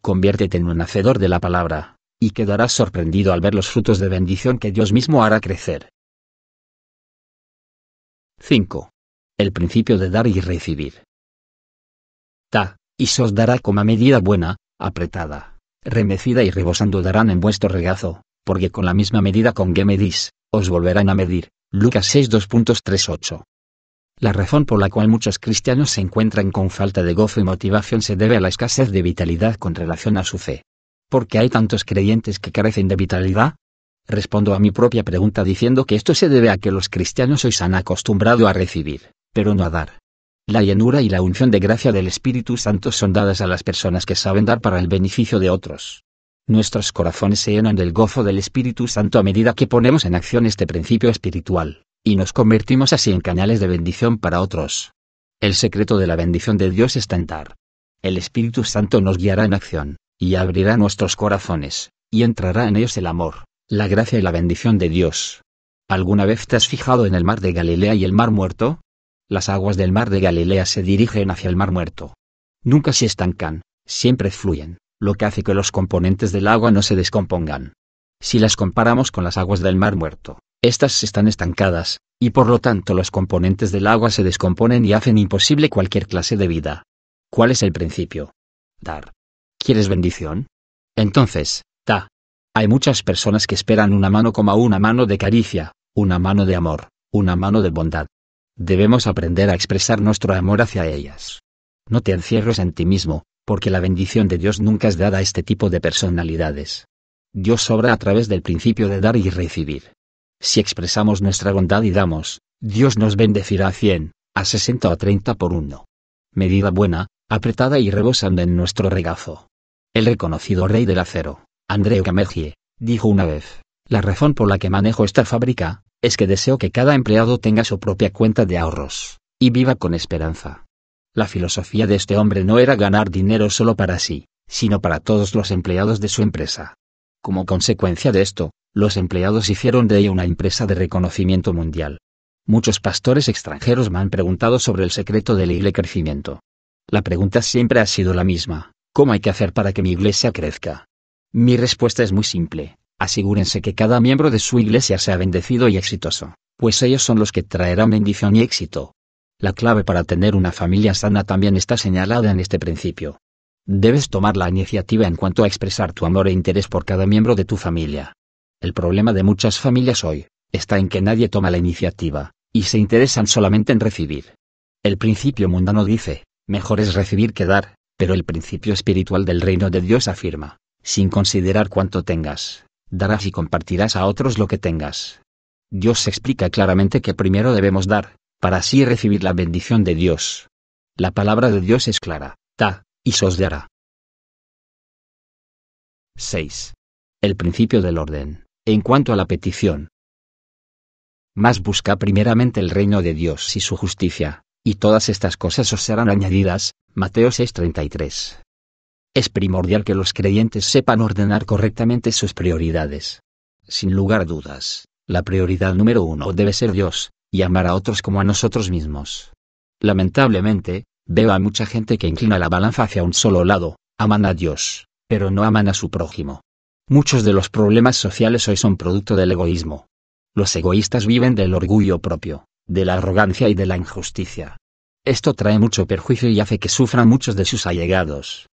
Conviértete en un hacedor de la palabra, y quedarás sorprendido al ver los frutos de bendición que Dios mismo hará crecer. 5. El principio de dar y recibir. Ta, y se os dará como a medida buena, apretada remecida y rebosando darán en vuestro regazo, porque con la misma medida con que medís, os volverán a medir. Lucas 6.2.38. La razón por la cual muchos cristianos se encuentran con falta de gozo y motivación se debe a la escasez de vitalidad con relación a su fe. ¿Por qué hay tantos creyentes que carecen de vitalidad? Respondo a mi propia pregunta diciendo que esto se debe a que los cristianos hoy se han acostumbrado a recibir, pero no a dar. La llenura y la unción de gracia del Espíritu Santo son dadas a las personas que saben dar para el beneficio de otros. Nuestros corazones se llenan del gozo del Espíritu Santo a medida que ponemos en acción este principio espiritual, y nos convertimos así en canales de bendición para otros. El secreto de la bendición de Dios está en El Espíritu Santo nos guiará en acción, y abrirá nuestros corazones, y entrará en ellos el amor, la gracia y la bendición de Dios. ¿Alguna vez te has fijado en el mar de Galilea y el mar muerto? las aguas del mar de Galilea se dirigen hacia el mar muerto. Nunca se estancan, siempre fluyen, lo que hace que los componentes del agua no se descompongan. Si las comparamos con las aguas del mar muerto, estas están estancadas, y por lo tanto los componentes del agua se descomponen y hacen imposible cualquier clase de vida. ¿Cuál es el principio? Dar. ¿Quieres bendición? Entonces, ta. Hay muchas personas que esperan una mano como una mano de caricia, una mano de amor, una mano de bondad, Debemos aprender a expresar nuestro amor hacia ellas. No te encierres en ti mismo, porque la bendición de Dios nunca es dada a este tipo de personalidades. Dios obra a través del principio de dar y recibir. Si expresamos nuestra bondad y damos, Dios nos bendecirá a 100, a 60 o a 30 por uno. Medida buena, apretada y rebosando en nuestro regazo. El reconocido rey del acero, Andreu Camergie, dijo una vez, la razón por la que manejo esta fábrica, es que deseo que cada empleado tenga su propia cuenta de ahorros, y viva con esperanza. La filosofía de este hombre no era ganar dinero solo para sí, sino para todos los empleados de su empresa. Como consecuencia de esto, los empleados hicieron de ella una empresa de reconocimiento mundial. Muchos pastores extranjeros me han preguntado sobre el secreto del iglesia crecimiento. La pregunta siempre ha sido la misma, ¿cómo hay que hacer para que mi iglesia crezca? Mi respuesta es muy simple, Asegúrense que cada miembro de su iglesia sea bendecido y exitoso, pues ellos son los que traerán bendición y éxito. La clave para tener una familia sana también está señalada en este principio. Debes tomar la iniciativa en cuanto a expresar tu amor e interés por cada miembro de tu familia. El problema de muchas familias hoy, está en que nadie toma la iniciativa, y se interesan solamente en recibir. El principio mundano dice, mejor es recibir que dar, pero el principio espiritual del reino de Dios afirma, sin considerar cuánto tengas, darás y compartirás a otros lo que tengas. Dios explica claramente que primero debemos dar, para así recibir la bendición de Dios. La palabra de Dios es clara, ta, y sos dará. 6. El principio del orden. En cuanto a la petición. Más busca primeramente el reino de Dios y su justicia, y todas estas cosas os serán añadidas. Mateo 6:33. Es primordial que los creyentes sepan ordenar correctamente sus prioridades. Sin lugar a dudas, la prioridad número uno debe ser Dios, y amar a otros como a nosotros mismos. Lamentablemente, veo a mucha gente que inclina la balanza hacia un solo lado, aman a Dios, pero no aman a su prójimo. Muchos de los problemas sociales hoy son producto del egoísmo. Los egoístas viven del orgullo propio, de la arrogancia y de la injusticia. Esto trae mucho perjuicio y hace que sufran muchos de sus allegados.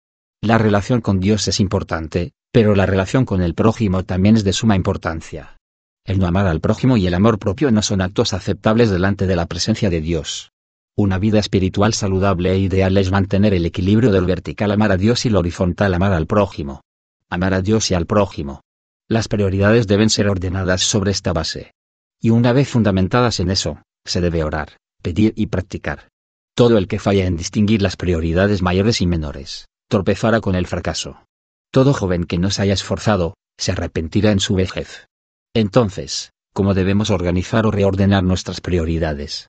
La relación con Dios es importante, pero la relación con el prójimo también es de suma importancia. El no amar al prójimo y el amor propio no son actos aceptables delante de la presencia de Dios. Una vida espiritual saludable e ideal es mantener el equilibrio del vertical amar a Dios y lo horizontal amar al prójimo. Amar a Dios y al prójimo. Las prioridades deben ser ordenadas sobre esta base. Y una vez fundamentadas en eso, se debe orar, pedir y practicar. Todo el que falla en distinguir las prioridades mayores y menores, torpezará con el fracaso. Todo joven que no se haya esforzado, se arrepentirá en su vejez. Entonces, ¿cómo debemos organizar o reordenar nuestras prioridades?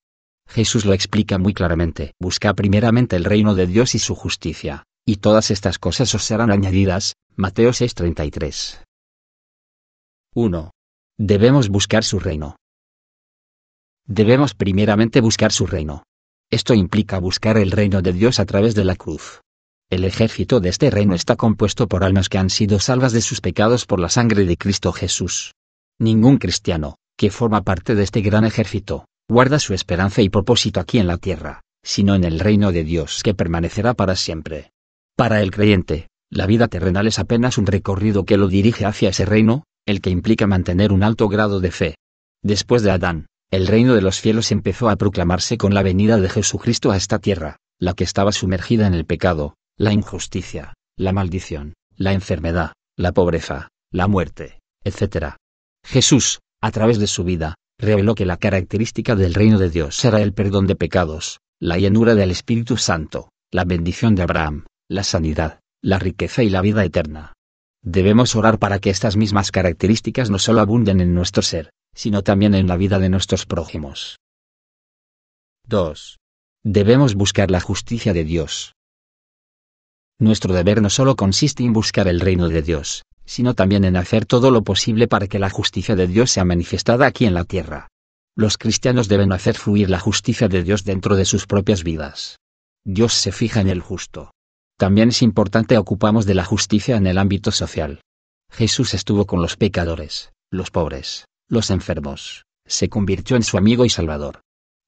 Jesús lo explica muy claramente. Busca primeramente el reino de Dios y su justicia, y todas estas cosas os serán añadidas. Mateo 6:33. 1. Debemos buscar su reino. Debemos primeramente buscar su reino. Esto implica buscar el reino de Dios a través de la cruz. El ejército de este reino está compuesto por almas que han sido salvas de sus pecados por la sangre de Cristo Jesús. Ningún cristiano, que forma parte de este gran ejército, guarda su esperanza y propósito aquí en la tierra, sino en el reino de Dios que permanecerá para siempre. Para el creyente, la vida terrenal es apenas un recorrido que lo dirige hacia ese reino, el que implica mantener un alto grado de fe. Después de Adán, el reino de los cielos empezó a proclamarse con la venida de Jesucristo a esta tierra, la que estaba sumergida en el pecado, la injusticia, la maldición, la enfermedad, la pobreza, la muerte, etc. Jesús, a través de su vida, reveló que la característica del reino de Dios era el perdón de pecados, la llanura del Espíritu Santo, la bendición de Abraham, la sanidad, la riqueza y la vida eterna. Debemos orar para que estas mismas características no solo abunden en nuestro ser, sino también en la vida de nuestros prójimos. 2. Debemos buscar la justicia de Dios. Nuestro deber no solo consiste en buscar el reino de Dios, sino también en hacer todo lo posible para que la justicia de Dios sea manifestada aquí en la tierra. Los cristianos deben hacer fluir la justicia de Dios dentro de sus propias vidas. Dios se fija en el justo. También es importante ocuparnos de la justicia en el ámbito social. Jesús estuvo con los pecadores, los pobres, los enfermos, se convirtió en su amigo y salvador.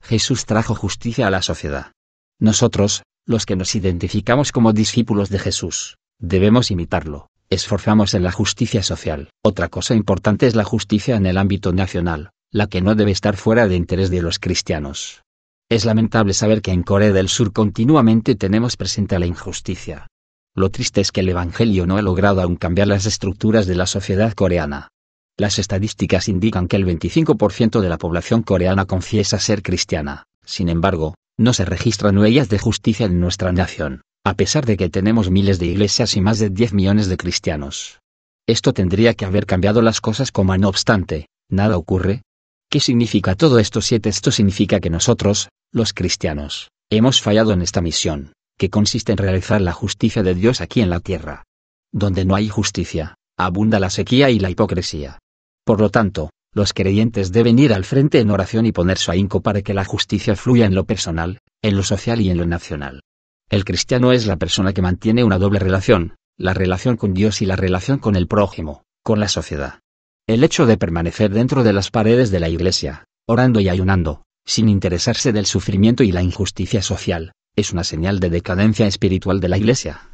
Jesús trajo justicia a la sociedad. Nosotros, los que nos identificamos como discípulos de Jesús, debemos imitarlo. Esforzamos en la justicia social. Otra cosa importante es la justicia en el ámbito nacional, la que no debe estar fuera de interés de los cristianos. Es lamentable saber que en Corea del Sur continuamente tenemos presente la injusticia. Lo triste es que el Evangelio no ha logrado aún cambiar las estructuras de la sociedad coreana. Las estadísticas indican que el 25% de la población coreana confiesa ser cristiana. Sin embargo, no se registran huellas de justicia en nuestra nación, a pesar de que tenemos miles de iglesias y más de 10 millones de cristianos. Esto tendría que haber cambiado las cosas como no obstante, nada ocurre. ¿Qué significa todo esto? Siete, esto significa que nosotros, los cristianos, hemos fallado en esta misión, que consiste en realizar la justicia de Dios aquí en la tierra. Donde no hay justicia, abunda la sequía y la hipocresía. Por lo tanto, los creyentes deben ir al frente en oración y poner su ahínco para que la justicia fluya en lo personal, en lo social y en lo nacional. El cristiano es la persona que mantiene una doble relación, la relación con Dios y la relación con el prójimo, con la sociedad. El hecho de permanecer dentro de las paredes de la Iglesia, orando y ayunando, sin interesarse del sufrimiento y la injusticia social, es una señal de decadencia espiritual de la Iglesia.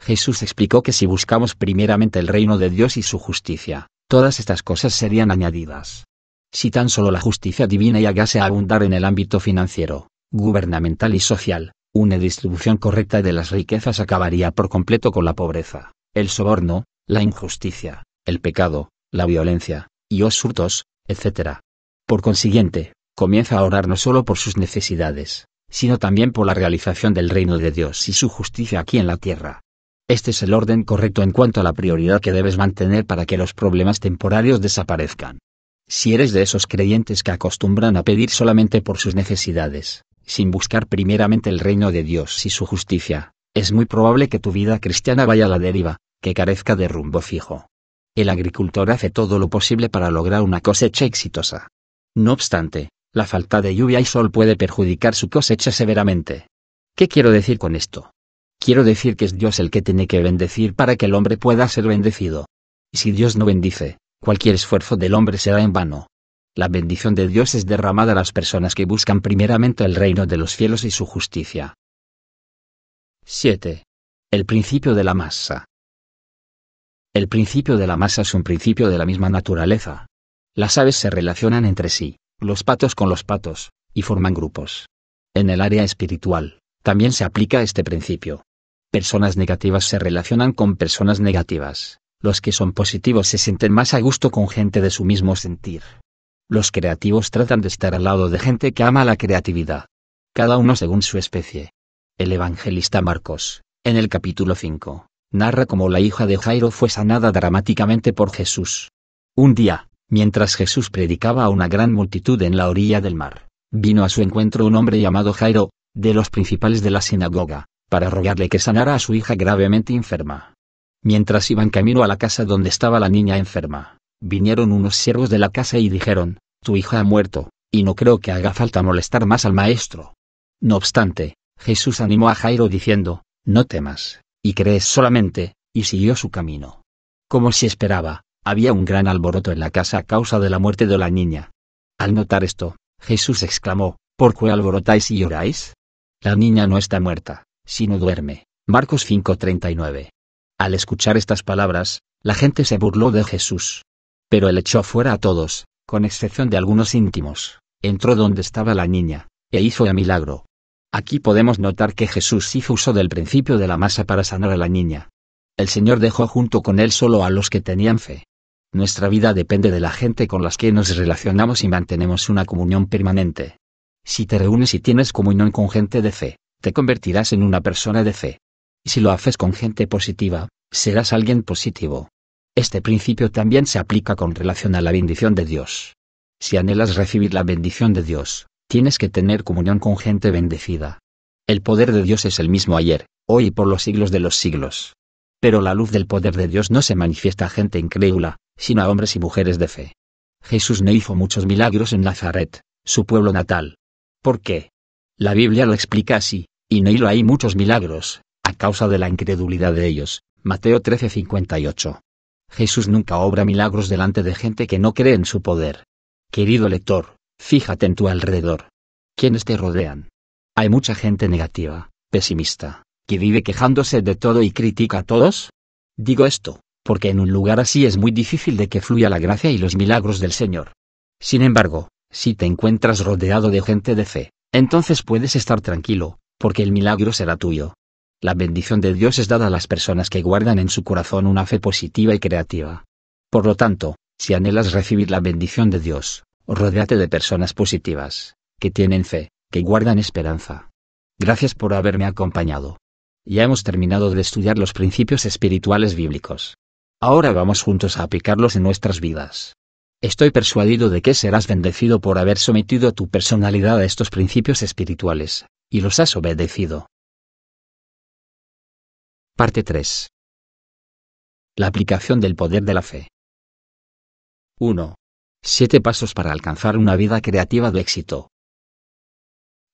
Jesús explicó que si buscamos primeramente el reino de Dios y su justicia, todas estas cosas serían añadidas. Si tan solo la justicia divina llegase a abundar en el ámbito financiero, gubernamental y social, una distribución correcta de las riquezas acabaría por completo con la pobreza, el soborno, la injusticia, el pecado, la violencia, y os surtos, etc. Por consiguiente, comienza a orar no solo por sus necesidades, sino también por la realización del reino de Dios y su justicia aquí en la tierra. Este es el orden correcto en cuanto a la prioridad que debes mantener para que los problemas temporarios desaparezcan. Si eres de esos creyentes que acostumbran a pedir solamente por sus necesidades, sin buscar primeramente el reino de Dios y su justicia, es muy probable que tu vida cristiana vaya a la deriva, que carezca de rumbo fijo. El agricultor hace todo lo posible para lograr una cosecha exitosa. No obstante, la falta de lluvia y sol puede perjudicar su cosecha severamente. ¿Qué quiero decir con esto? Quiero decir que es Dios el que tiene que bendecir para que el hombre pueda ser bendecido. Y si Dios no bendice, cualquier esfuerzo del hombre será en vano. La bendición de Dios es derramada a las personas que buscan primeramente el reino de los cielos y su justicia. 7. El principio de la masa. El principio de la masa es un principio de la misma naturaleza. Las aves se relacionan entre sí, los patos con los patos, y forman grupos. En el área espiritual, también se aplica este principio. Personas negativas se relacionan con personas negativas. Los que son positivos se sienten más a gusto con gente de su mismo sentir. Los creativos tratan de estar al lado de gente que ama la creatividad. Cada uno según su especie. El evangelista Marcos, en el capítulo 5, narra cómo la hija de Jairo fue sanada dramáticamente por Jesús. Un día, mientras Jesús predicaba a una gran multitud en la orilla del mar, vino a su encuentro un hombre llamado Jairo, de los principales de la sinagoga, para rogarle que sanara a su hija gravemente enferma. Mientras iban camino a la casa donde estaba la niña enferma, vinieron unos siervos de la casa y dijeron, Tu hija ha muerto, y no creo que haga falta molestar más al maestro. No obstante, Jesús animó a Jairo diciendo, No temas, y crees solamente, y siguió su camino. Como se esperaba, había un gran alboroto en la casa a causa de la muerte de la niña. Al notar esto, Jesús exclamó, ¿Por qué alborotáis y lloráis? La niña no está muerta, sino duerme. Marcos 5:39. Al escuchar estas palabras, la gente se burló de Jesús. Pero él echó fuera a todos, con excepción de algunos íntimos, entró donde estaba la niña, e hizo el milagro. Aquí podemos notar que Jesús hizo uso del principio de la masa para sanar a la niña. El Señor dejó junto con él solo a los que tenían fe. Nuestra vida depende de la gente con las que nos relacionamos y mantenemos una comunión permanente. Si te reúnes y tienes comunión con gente de fe, te convertirás en una persona de fe. si lo haces con gente positiva, serás alguien positivo. Este principio también se aplica con relación a la bendición de Dios. Si anhelas recibir la bendición de Dios, tienes que tener comunión con gente bendecida. El poder de Dios es el mismo ayer, hoy y por los siglos de los siglos. Pero la luz del poder de Dios no se manifiesta a gente incrédula, sino a hombres y mujeres de fe. Jesús no hizo muchos milagros en Nazaret, su pueblo natal, por qué. la Biblia lo explica así, y no hilo hay muchos milagros, a causa de la incredulidad de ellos. Mateo 13:58. Jesús nunca obra milagros delante de gente que no cree en su poder. Querido lector, fíjate en tu alrededor. ¿Quiénes te rodean? Hay mucha gente negativa, pesimista, que vive quejándose de todo y critica a todos. Digo esto, porque en un lugar así es muy difícil de que fluya la gracia y los milagros del Señor. Sin embargo, si te encuentras rodeado de gente de fe, entonces puedes estar tranquilo, porque el milagro será tuyo. La bendición de Dios es dada a las personas que guardan en su corazón una fe positiva y creativa. Por lo tanto, si anhelas recibir la bendición de Dios, rodeate de personas positivas, que tienen fe, que guardan esperanza. Gracias por haberme acompañado. Ya hemos terminado de estudiar los principios espirituales bíblicos. Ahora vamos juntos a aplicarlos en nuestras vidas. Estoy persuadido de que serás bendecido por haber sometido tu personalidad a estos principios espirituales, y los has obedecido. Parte 3. La aplicación del poder de la fe. 1. Siete pasos para alcanzar una vida creativa de éxito.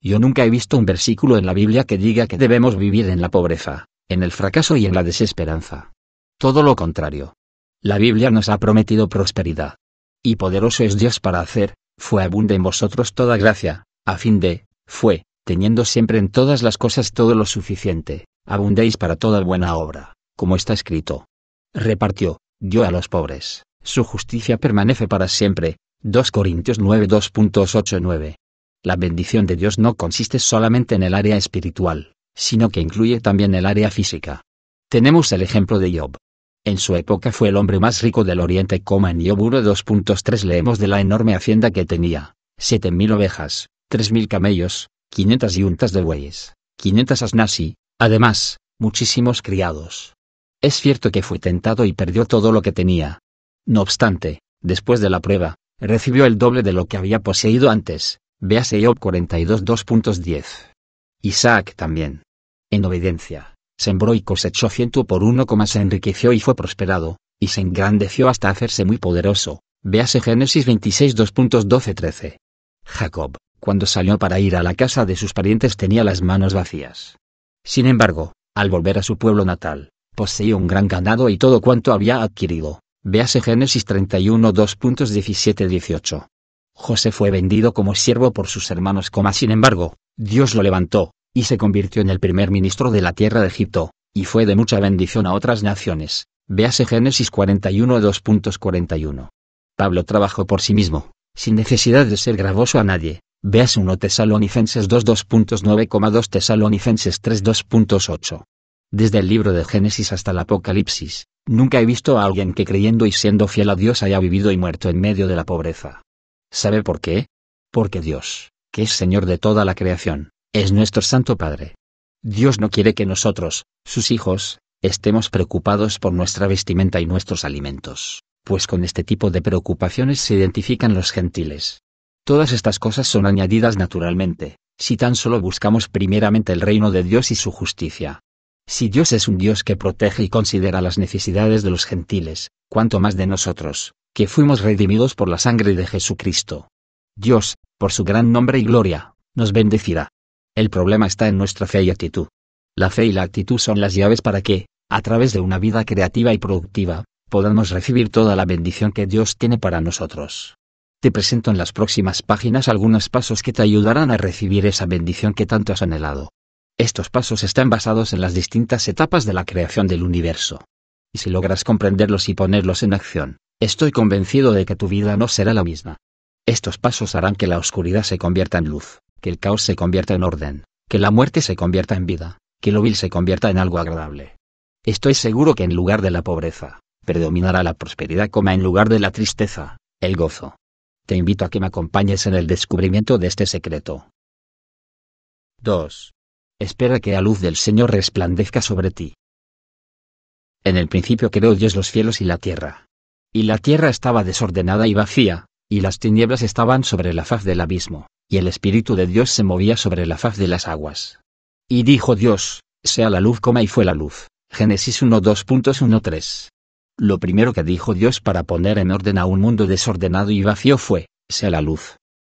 Yo nunca he visto un versículo en la Biblia que diga que debemos vivir en la pobreza, en el fracaso y en la desesperanza. Todo lo contrario. La Biblia nos ha prometido prosperidad y poderoso es Dios para hacer, fue abunde en vosotros toda gracia, a fin de, fue, teniendo siempre en todas las cosas todo lo suficiente, abundéis para toda buena obra, como está escrito. Repartió, dio a los pobres, su justicia permanece para siempre. 2 Corintios 9 2.89. La bendición de Dios no consiste solamente en el área espiritual, sino que incluye también el área física. Tenemos el ejemplo de Job, en su época fue el hombre más rico del Oriente. en Yoburo 2.3 leemos de la enorme hacienda que tenía, 7.000 ovejas, 3.000 camellos, 500 yuntas de bueyes, 500 asnas y, además, muchísimos criados. Es cierto que fue tentado y perdió todo lo que tenía. No obstante, después de la prueba, recibió el doble de lo que había poseído antes, véase Job 42 2.10. Isaac también. En obediencia sembró y cosechó ciento por uno, se enriqueció y fue prosperado, y se engrandeció hasta hacerse muy poderoso. Véase Génesis 26 13 Jacob, cuando salió para ir a la casa de sus parientes tenía las manos vacías. Sin embargo, al volver a su pueblo natal, poseía un gran ganado y todo cuanto había adquirido. Véase Génesis 31 18 José fue vendido como siervo por sus hermanos, sin embargo, Dios lo levantó, y se convirtió en el primer ministro de la tierra de Egipto, y fue de mucha bendición a otras naciones. Véase Génesis 41 2.41. Pablo trabajó por sí mismo, sin necesidad de ser gravoso a nadie. Véase 1 Tesalonicenses 2.9,2 Tesalonicenses 2.8. Desde el libro de Génesis hasta el Apocalipsis, nunca he visto a alguien que creyendo y siendo fiel a Dios haya vivido y muerto en medio de la pobreza. ¿Sabe por qué? Porque Dios, que es Señor de toda la creación, es nuestro Santo Padre. Dios no quiere que nosotros, sus hijos, estemos preocupados por nuestra vestimenta y nuestros alimentos, pues con este tipo de preocupaciones se identifican los gentiles. Todas estas cosas son añadidas naturalmente, si tan solo buscamos primeramente el reino de Dios y su justicia. Si Dios es un Dios que protege y considera las necesidades de los gentiles, cuanto más de nosotros, que fuimos redimidos por la sangre de Jesucristo. Dios, por su gran nombre y gloria, nos bendecirá. El problema está en nuestra fe y actitud. La fe y la actitud son las llaves para que, a través de una vida creativa y productiva, podamos recibir toda la bendición que Dios tiene para nosotros. Te presento en las próximas páginas algunos pasos que te ayudarán a recibir esa bendición que tanto has anhelado. Estos pasos están basados en las distintas etapas de la creación del universo. Y si logras comprenderlos y ponerlos en acción, estoy convencido de que tu vida no será la misma. Estos pasos harán que la oscuridad se convierta en luz, que el caos se convierta en orden, que la muerte se convierta en vida, que lo vil se convierta en algo agradable. Estoy seguro que en lugar de la pobreza, predominará la prosperidad como en lugar de la tristeza, el gozo. Te invito a que me acompañes en el descubrimiento de este secreto. 2. Espera que la luz del Señor resplandezca sobre ti. En el principio creó Dios los cielos y la tierra. Y la tierra estaba desordenada y vacía, y las tinieblas estaban sobre la faz del abismo, y el Espíritu de Dios se movía sobre la faz de las aguas. Y dijo Dios, sea la luz, coma y fue la luz. Génesis 1.2.1.3. Lo primero que dijo Dios para poner en orden a un mundo desordenado y vacío fue, sea la luz.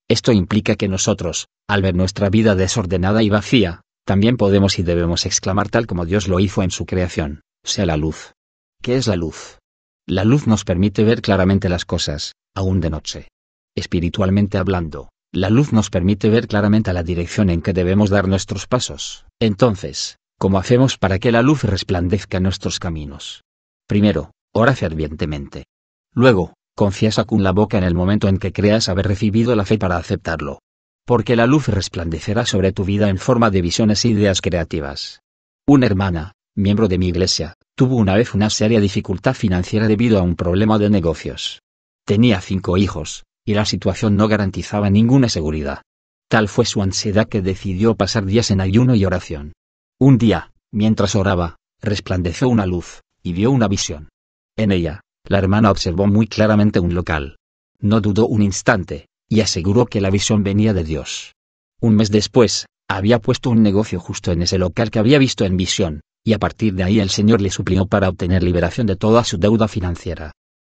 Esto implica que nosotros, al ver nuestra vida desordenada y vacía, también podemos y debemos exclamar tal como Dios lo hizo en su creación, sea la luz. ¿Qué es la luz? La luz nos permite ver claramente las cosas, aún de noche. Espiritualmente hablando, la luz nos permite ver claramente la dirección en que debemos dar nuestros pasos. Entonces, ¿cómo hacemos para que la luz resplandezca nuestros caminos? Primero, ora fervientemente. Luego, confiesa con la boca en el momento en que creas haber recibido la fe para aceptarlo. Porque la luz resplandecerá sobre tu vida en forma de visiones e ideas creativas. Una hermana, miembro de mi iglesia, tuvo una vez una seria dificultad financiera debido a un problema de negocios. Tenía cinco hijos, y la situación no garantizaba ninguna seguridad. Tal fue su ansiedad que decidió pasar días en ayuno y oración. Un día, mientras oraba, resplandeció una luz, y vio una visión. En ella, la hermana observó muy claramente un local. No dudó un instante, y aseguró que la visión venía de Dios. Un mes después, había puesto un negocio justo en ese local que había visto en visión, y a partir de ahí el Señor le suplió para obtener liberación de toda su deuda financiera.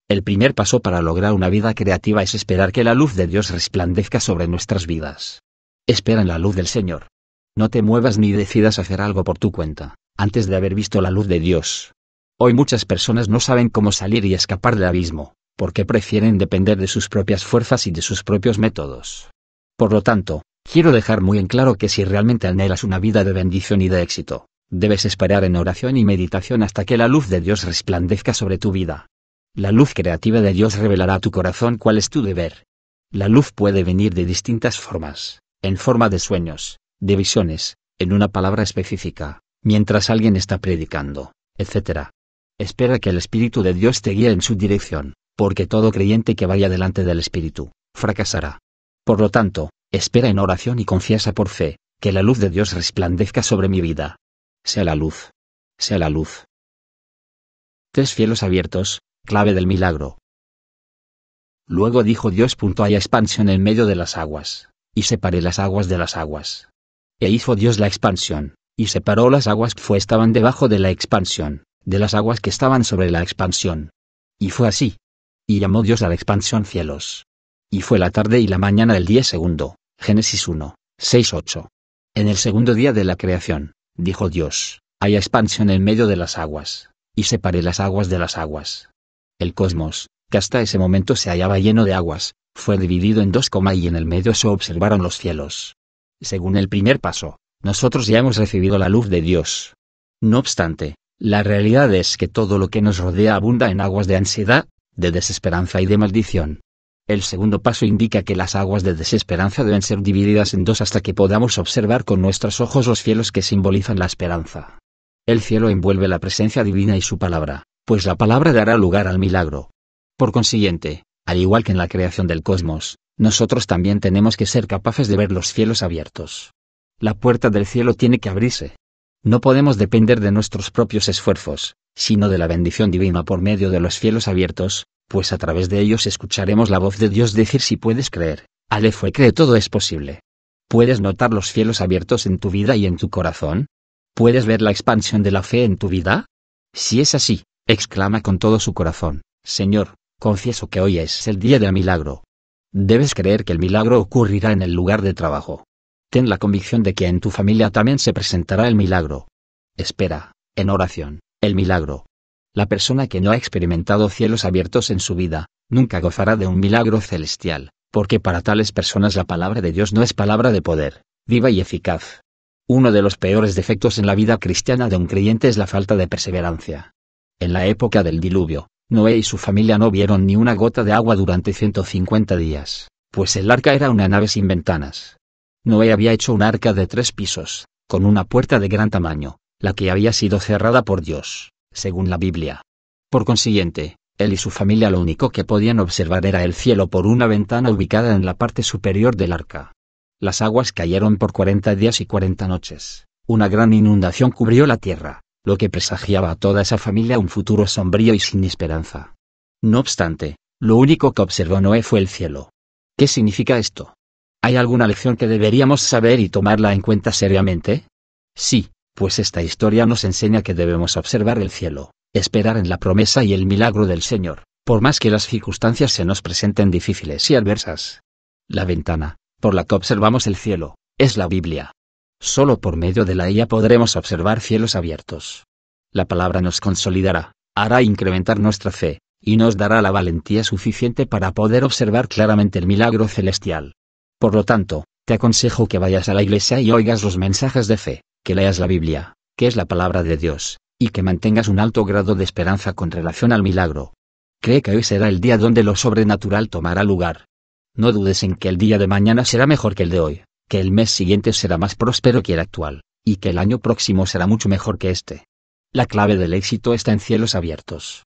El primer paso para lograr una vida creativa es esperar que la luz de Dios resplandezca sobre nuestras vidas. Espera en la luz del Señor. No te muevas ni decidas hacer algo por tu cuenta, antes de haber visto la luz de Dios. Hoy muchas personas no saben cómo salir y escapar del abismo, porque prefieren depender de sus propias fuerzas y de sus propios métodos. Por lo tanto, quiero dejar muy en claro que si realmente anhelas una vida de bendición y de éxito, debes esperar en oración y meditación hasta que la luz de Dios resplandezca sobre tu vida. La luz creativa de Dios revelará a tu corazón cuál es tu deber. La luz puede venir de distintas formas, en forma de sueños, de visiones, en una palabra específica, mientras alguien está predicando, etc. Espera que el Espíritu de Dios te guíe en su dirección, porque todo creyente que vaya delante del Espíritu, fracasará. Por lo tanto, espera en oración y confiesa por fe, que la luz de Dios resplandezca sobre mi vida. Sea la luz. Sea la luz. Tres cielos abiertos, clave del milagro. Luego dijo Dios: haya expansión en medio de las aguas, y separé las aguas de las aguas. E hizo Dios la expansión, y separó las aguas que estaban debajo de la expansión, de las aguas que estaban sobre la expansión. Y fue así. Y llamó Dios a la expansión cielos. Y fue la tarde y la mañana del día segundo, Génesis 1, 6, 8. En el segundo día de la creación, dijo Dios, haya expansión en medio de las aguas, y separé las aguas de las aguas. El cosmos, que hasta ese momento se hallaba lleno de aguas, fue dividido en dos, y en el medio se observaron los cielos. Según el primer paso, nosotros ya hemos recibido la luz de Dios. No obstante, la realidad es que todo lo que nos rodea abunda en aguas de ansiedad, de desesperanza y de maldición. El segundo paso indica que las aguas de desesperanza deben ser divididas en dos hasta que podamos observar con nuestros ojos los cielos que simbolizan la esperanza. El cielo envuelve la presencia divina y su palabra, pues la palabra dará lugar al milagro. Por consiguiente, al igual que en la creación del cosmos, nosotros también tenemos que ser capaces de ver los cielos abiertos. La puerta del cielo tiene que abrirse. No podemos depender de nuestros propios esfuerzos, sino de la bendición divina por medio de los cielos abiertos, pues a través de ellos escucharemos la voz de Dios decir si puedes creer, Ale fue cree todo es posible. ¿Puedes notar los cielos abiertos en tu vida y en tu corazón? ¿Puedes ver la expansión de la fe en tu vida? Si es así, exclama con todo su corazón, Señor, confieso que hoy es el día del milagro. Debes creer que el milagro ocurrirá en el lugar de trabajo. Ten la convicción de que en tu familia también se presentará el milagro. Espera, en oración, el milagro. La persona que no ha experimentado cielos abiertos en su vida, nunca gozará de un milagro celestial, porque para tales personas la palabra de Dios no es palabra de poder, viva y eficaz. Uno de los peores defectos en la vida cristiana de un creyente es la falta de perseverancia. En la época del diluvio, Noé y su familia no vieron ni una gota de agua durante 150 días, pues el arca era una nave sin ventanas. Noé había hecho un arca de tres pisos, con una puerta de gran tamaño, la que había sido cerrada por Dios, según la Biblia. Por consiguiente, él y su familia lo único que podían observar era el cielo por una ventana ubicada en la parte superior del arca. Las aguas cayeron por 40 días y 40 noches. Una gran inundación cubrió la tierra, lo que presagiaba a toda esa familia un futuro sombrío y sin esperanza. No obstante, lo único que observó Noé fue el cielo. ¿Qué significa esto? ¿Hay alguna lección que deberíamos saber y tomarla en cuenta seriamente? Sí, pues esta historia nos enseña que debemos observar el cielo, esperar en la promesa y el milagro del Señor, por más que las circunstancias se nos presenten difíciles y adversas. La ventana, por la que observamos el cielo, es la Biblia. Solo por medio de la IA podremos observar cielos abiertos. La palabra nos consolidará, hará incrementar nuestra fe, y nos dará la valentía suficiente para poder observar claramente el milagro celestial. Por lo tanto, te aconsejo que vayas a la iglesia y oigas los mensajes de fe, que leas la Biblia, que es la palabra de Dios, y que mantengas un alto grado de esperanza con relación al milagro. Cree que hoy será el día donde lo sobrenatural tomará lugar. No dudes en que el día de mañana será mejor que el de hoy que el mes siguiente será más próspero que el actual, y que el año próximo será mucho mejor que este. La clave del éxito está en cielos abiertos.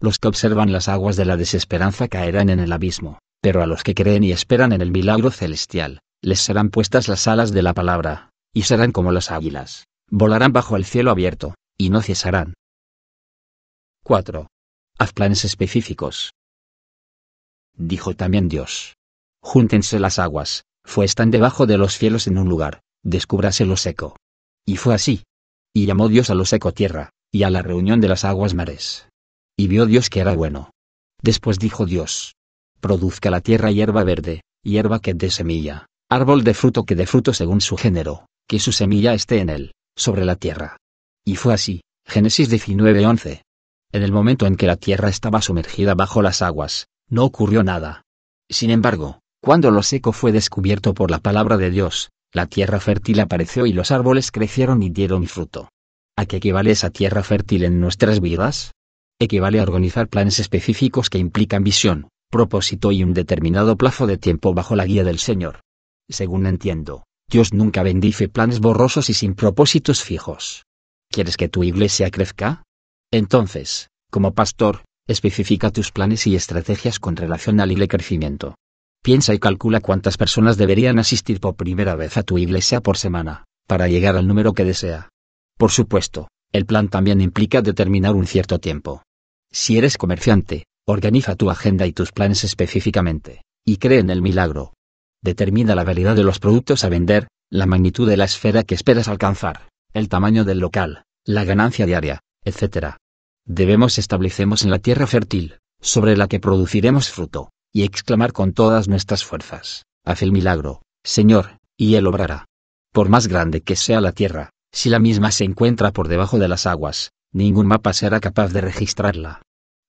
Los que observan las aguas de la desesperanza caerán en el abismo, pero a los que creen y esperan en el milagro celestial, les serán puestas las alas de la palabra, y serán como las águilas, volarán bajo el cielo abierto, y no cesarán. 4. Haz planes específicos. Dijo también Dios. Júntense las aguas, fue están debajo de los cielos en un lugar, descúbrase lo seco. Y fue así. Y llamó Dios a lo seco tierra, y a la reunión de las aguas mares. Y vio Dios que era bueno. Después dijo Dios. Produzca la tierra hierba verde, hierba que dé semilla, árbol de fruto que dé fruto según su género, que su semilla esté en él, sobre la tierra. Y fue así, Génesis 19:11. En el momento en que la tierra estaba sumergida bajo las aguas, no ocurrió nada. Sin embargo, cuando lo seco fue descubierto por la palabra de Dios, la tierra fértil apareció y los árboles crecieron y dieron fruto. ¿A qué equivale esa tierra fértil en nuestras vidas? Equivale a organizar planes específicos que implican visión, propósito y un determinado plazo de tiempo bajo la guía del Señor. Según entiendo, Dios nunca bendice planes borrosos y sin propósitos fijos. ¿Quieres que tu iglesia crezca? Entonces, como pastor, especifica tus planes y estrategias con relación al crecimiento. Piensa y calcula cuántas personas deberían asistir por primera vez a tu iglesia por semana, para llegar al número que desea. Por supuesto, el plan también implica determinar un cierto tiempo. Si eres comerciante, organiza tu agenda y tus planes específicamente, y cree en el milagro. Determina la variedad de los productos a vender, la magnitud de la esfera que esperas alcanzar, el tamaño del local, la ganancia diaria, etc. Debemos establecemos en la tierra fértil, sobre la que produciremos fruto, y exclamar con todas nuestras fuerzas, haz el milagro, Señor, y Él obrará. Por más grande que sea la tierra, si la misma se encuentra por debajo de las aguas, ningún mapa será capaz de registrarla.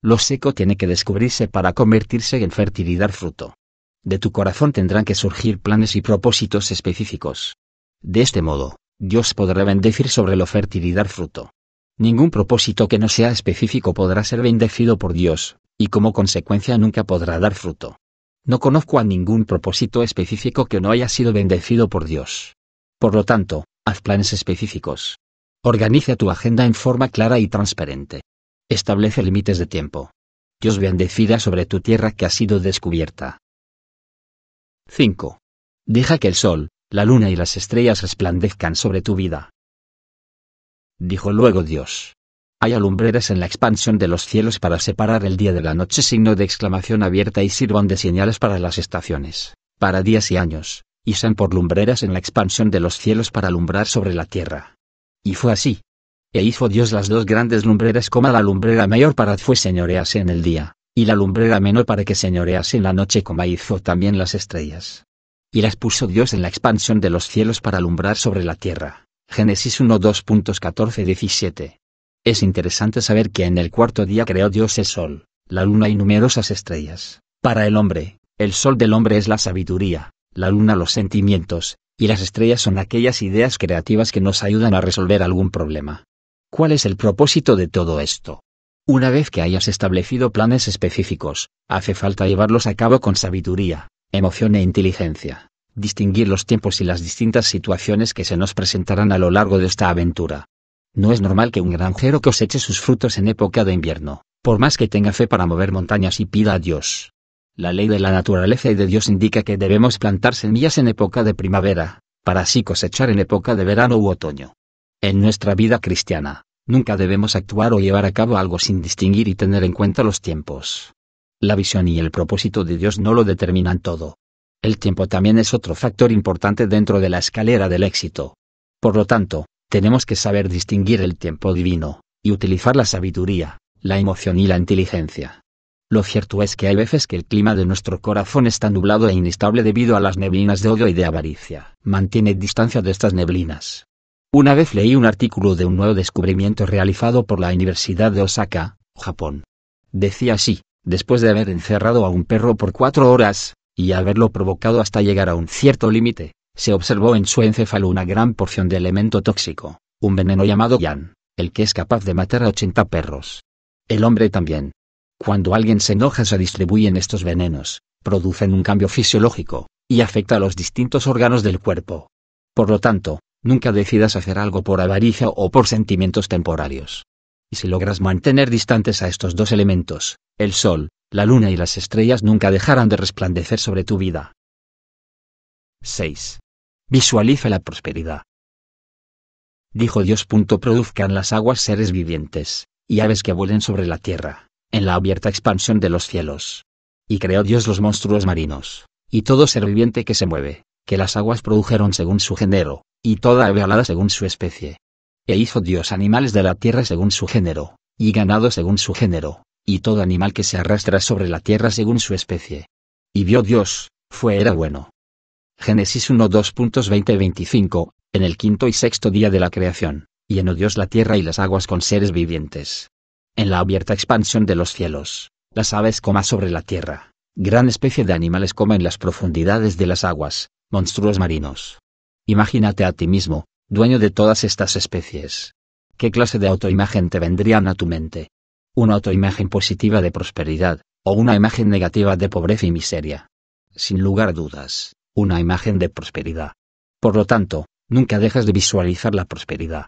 Lo seco tiene que descubrirse para convertirse en fértil y dar fruto. De tu corazón tendrán que surgir planes y propósitos específicos. De este modo, Dios podrá bendecir sobre lo fértil y dar fruto. Ningún propósito que no sea específico podrá ser bendecido por Dios, y como consecuencia nunca podrá dar fruto. No conozco a ningún propósito específico que no haya sido bendecido por Dios. Por lo tanto, haz planes específicos. Organiza tu agenda en forma clara y transparente. Establece límites de tiempo. Dios bendecida sobre tu tierra que ha sido descubierta. 5. Deja que el sol, la luna y las estrellas resplandezcan sobre tu vida. Dijo luego Dios. Haya lumbreras en la expansión de los cielos para separar el día de la noche signo de exclamación abierta y sirvan de señales para las estaciones, para días y años, y sean por lumbreras en la expansión de los cielos para alumbrar sobre la tierra. Y fue así. E hizo Dios las dos grandes lumbreras, como la lumbrera mayor para que fue señorease en el día, y la lumbrera menor para que señorease en la noche, como hizo también las estrellas. Y las puso Dios en la expansión de los cielos para alumbrar sobre la tierra. Génesis 1 2.14 17. Es interesante saber que en el cuarto día creó Dios el sol, la luna y numerosas estrellas. Para el hombre, el sol del hombre es la sabiduría, la luna los sentimientos, y las estrellas son aquellas ideas creativas que nos ayudan a resolver algún problema. ¿Cuál es el propósito de todo esto? Una vez que hayas establecido planes específicos, hace falta llevarlos a cabo con sabiduría, emoción e inteligencia, distinguir los tiempos y las distintas situaciones que se nos presentarán a lo largo de esta aventura, no es normal que un granjero coseche sus frutos en época de invierno, por más que tenga fe para mover montañas y pida a Dios. La ley de la naturaleza y de Dios indica que debemos plantar semillas en época de primavera, para así cosechar en época de verano u otoño. En nuestra vida cristiana, nunca debemos actuar o llevar a cabo algo sin distinguir y tener en cuenta los tiempos. La visión y el propósito de Dios no lo determinan todo. El tiempo también es otro factor importante dentro de la escalera del éxito. Por lo tanto, tenemos que saber distinguir el tiempo divino, y utilizar la sabiduría, la emoción y la inteligencia. Lo cierto es que hay veces que el clima de nuestro corazón está nublado e inestable debido a las neblinas de odio y de avaricia. Mantiene distancia de estas neblinas. Una vez leí un artículo de un nuevo descubrimiento realizado por la Universidad de Osaka, Japón. Decía así, después de haber encerrado a un perro por cuatro horas, y haberlo provocado hasta llegar a un cierto límite, se observó en su encéfalo una gran porción de elemento tóxico, un veneno llamado yan, el que es capaz de matar a 80 perros. El hombre también. Cuando alguien se enoja se distribuyen estos venenos, producen un cambio fisiológico, y afecta a los distintos órganos del cuerpo. Por lo tanto, nunca decidas hacer algo por avaricia o por sentimientos temporarios. Y si logras mantener distantes a estos dos elementos, el sol, la luna y las estrellas nunca dejarán de resplandecer sobre tu vida. 6. Visualiza la prosperidad. Dijo Dios. Produzcan las aguas seres vivientes, y aves que vuelen sobre la tierra, en la abierta expansión de los cielos. Y creó Dios los monstruos marinos, y todo ser viviente que se mueve, que las aguas produjeron según su género, y toda ave alada según su especie. E hizo Dios animales de la tierra según su género, y ganado según su género, y todo animal que se arrastra sobre la tierra según su especie. Y vio Dios, fue era bueno, Génesis 1 2.20-25, en el quinto y sexto día de la creación, y llenó Dios la tierra y las aguas con seres vivientes. En la abierta expansión de los cielos, las aves coma sobre la tierra, gran especie de animales coma en las profundidades de las aguas, monstruos marinos. Imagínate a ti mismo, dueño de todas estas especies. ¿Qué clase de autoimagen te vendrían a tu mente? ¿Una autoimagen positiva de prosperidad, o una imagen negativa de pobreza y miseria? Sin lugar a dudas, una imagen de prosperidad. Por lo tanto, nunca dejas de visualizar la prosperidad.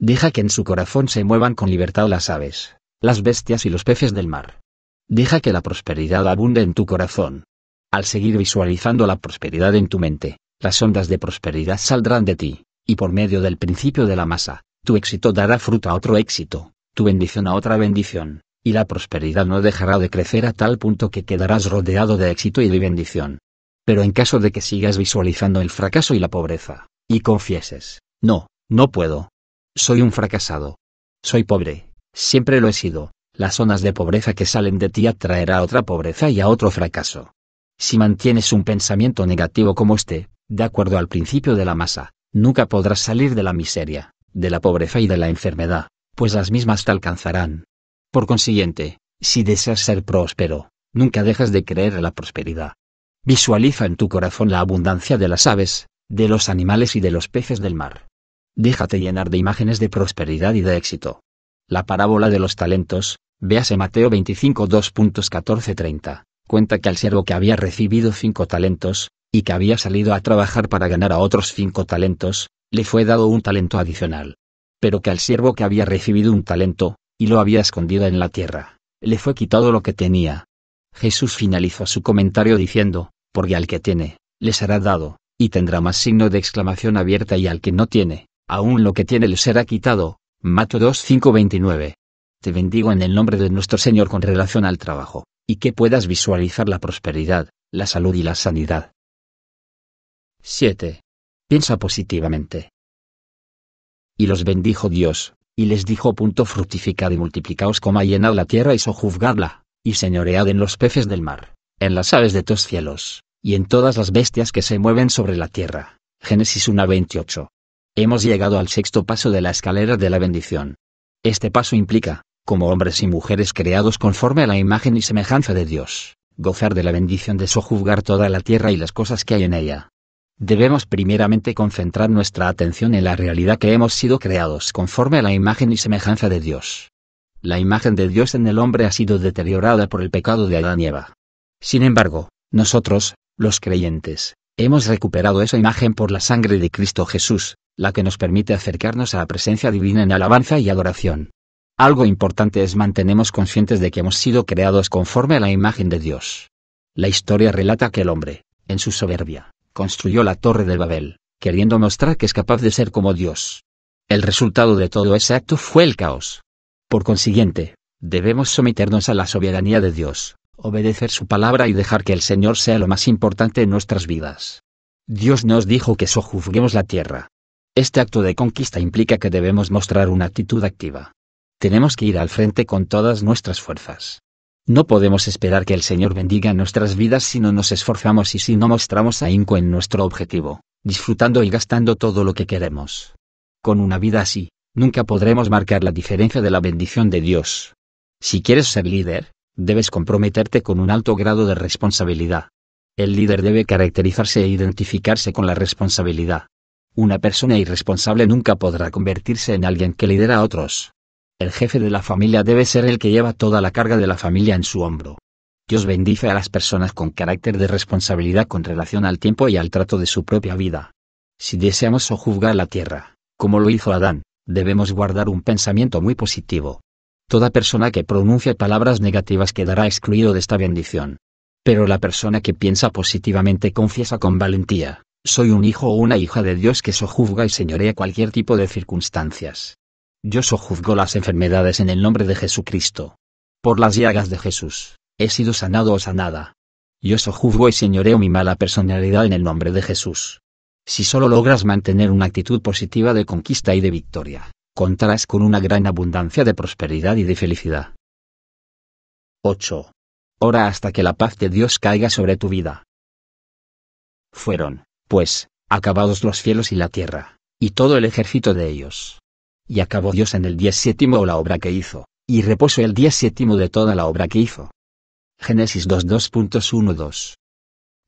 Deja que en su corazón se muevan con libertad las aves, las bestias y los peces del mar. Deja que la prosperidad abunde en tu corazón. Al seguir visualizando la prosperidad en tu mente, las ondas de prosperidad saldrán de ti, y por medio del principio de la masa, tu éxito dará fruto a otro éxito, tu bendición a otra bendición, y la prosperidad no dejará de crecer a tal punto que quedarás rodeado de éxito y de bendición. Pero en caso de que sigas visualizando el fracaso y la pobreza, y confieses, no, no puedo. Soy un fracasado. Soy pobre, siempre lo he sido. Las zonas de pobreza que salen de ti atraerá a otra pobreza y a otro fracaso. Si mantienes un pensamiento negativo como este, de acuerdo al principio de la masa, nunca podrás salir de la miseria, de la pobreza y de la enfermedad, pues las mismas te alcanzarán. Por consiguiente, si deseas ser próspero, nunca dejas de creer en la prosperidad, Visualiza en tu corazón la abundancia de las aves, de los animales y de los peces del mar. Déjate llenar de imágenes de prosperidad y de éxito. La parábola de los talentos, véase Mateo 25 30, cuenta que al siervo que había recibido cinco talentos, y que había salido a trabajar para ganar a otros cinco talentos, le fue dado un talento adicional. Pero que al siervo que había recibido un talento, y lo había escondido en la tierra, le fue quitado lo que tenía. Jesús finalizó su comentario diciendo, porque al que tiene, le será dado, y tendrá más signo de exclamación abierta y al que no tiene, aún lo que tiene le será quitado. Mato 2.5.29. Te bendigo en el nombre de nuestro Señor con relación al trabajo, y que puedas visualizar la prosperidad, la salud y la sanidad. 7. Piensa positivamente. Y los bendijo Dios, y les dijo punto fructificad y multiplicaos, coma llenad la tierra y sojuzgadla, y señoread en los peces del mar en las aves de tus cielos, y en todas las bestias que se mueven sobre la tierra. Génesis 1.28. Hemos llegado al sexto paso de la escalera de la bendición. Este paso implica, como hombres y mujeres creados conforme a la imagen y semejanza de Dios, gozar de la bendición de sojuzgar toda la tierra y las cosas que hay en ella. Debemos primeramente concentrar nuestra atención en la realidad que hemos sido creados conforme a la imagen y semejanza de Dios. La imagen de Dios en el hombre ha sido deteriorada por el pecado de Adán y Eva. Sin embargo, nosotros, los creyentes, hemos recuperado esa imagen por la sangre de Cristo Jesús, la que nos permite acercarnos a la presencia divina en alabanza y adoración. Algo importante es mantenemos conscientes de que hemos sido creados conforme a la imagen de Dios. La historia relata que el hombre, en su soberbia, construyó la torre del Babel, queriendo mostrar que es capaz de ser como Dios. El resultado de todo ese acto fue el caos. Por consiguiente, debemos someternos a la soberanía de Dios, obedecer su palabra y dejar que el Señor sea lo más importante en nuestras vidas. Dios nos dijo que sojuzguemos la tierra. Este acto de conquista implica que debemos mostrar una actitud activa. Tenemos que ir al frente con todas nuestras fuerzas. No podemos esperar que el Señor bendiga nuestras vidas si no nos esforzamos y si no mostramos ahínco en nuestro objetivo, disfrutando y gastando todo lo que queremos. Con una vida así, nunca podremos marcar la diferencia de la bendición de Dios. Si quieres ser líder, debes comprometerte con un alto grado de responsabilidad. El líder debe caracterizarse e identificarse con la responsabilidad. Una persona irresponsable nunca podrá convertirse en alguien que lidera a otros. El jefe de la familia debe ser el que lleva toda la carga de la familia en su hombro. Dios bendice a las personas con carácter de responsabilidad con relación al tiempo y al trato de su propia vida. Si deseamos sojuzgar la tierra, como lo hizo Adán, debemos guardar un pensamiento muy positivo. Toda persona que pronuncia palabras negativas quedará excluido de esta bendición. Pero la persona que piensa positivamente confiesa con valentía, soy un hijo o una hija de Dios que sojuzga y señorea cualquier tipo de circunstancias. Yo sojuzgo las enfermedades en el nombre de Jesucristo. Por las llagas de Jesús, he sido sanado o sanada. Yo sojuzgo y señoreo mi mala personalidad en el nombre de Jesús. Si solo logras mantener una actitud positiva de conquista y de victoria, contarás con una gran abundancia de prosperidad y de felicidad. 8. Ora hasta que la paz de Dios caiga sobre tu vida. Fueron, pues, acabados los cielos y la tierra, y todo el ejército de ellos. Y acabó Dios en el día séptimo la obra que hizo, y reposó el día séptimo de toda la obra que hizo. Génesis 2.2.1.2.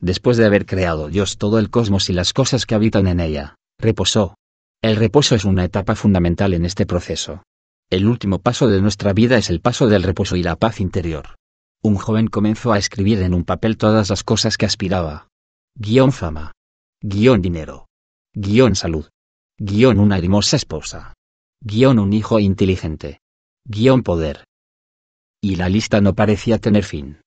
Después de haber creado Dios todo el cosmos y las cosas que habitan en ella, reposó, el reposo es una etapa fundamental en este proceso. El último paso de nuestra vida es el paso del reposo y la paz interior. Un joven comenzó a escribir en un papel todas las cosas que aspiraba. Guión fama. Guión dinero. Guión salud. Guión una hermosa esposa. Guión un hijo inteligente. Guión poder. Y la lista no parecía tener fin.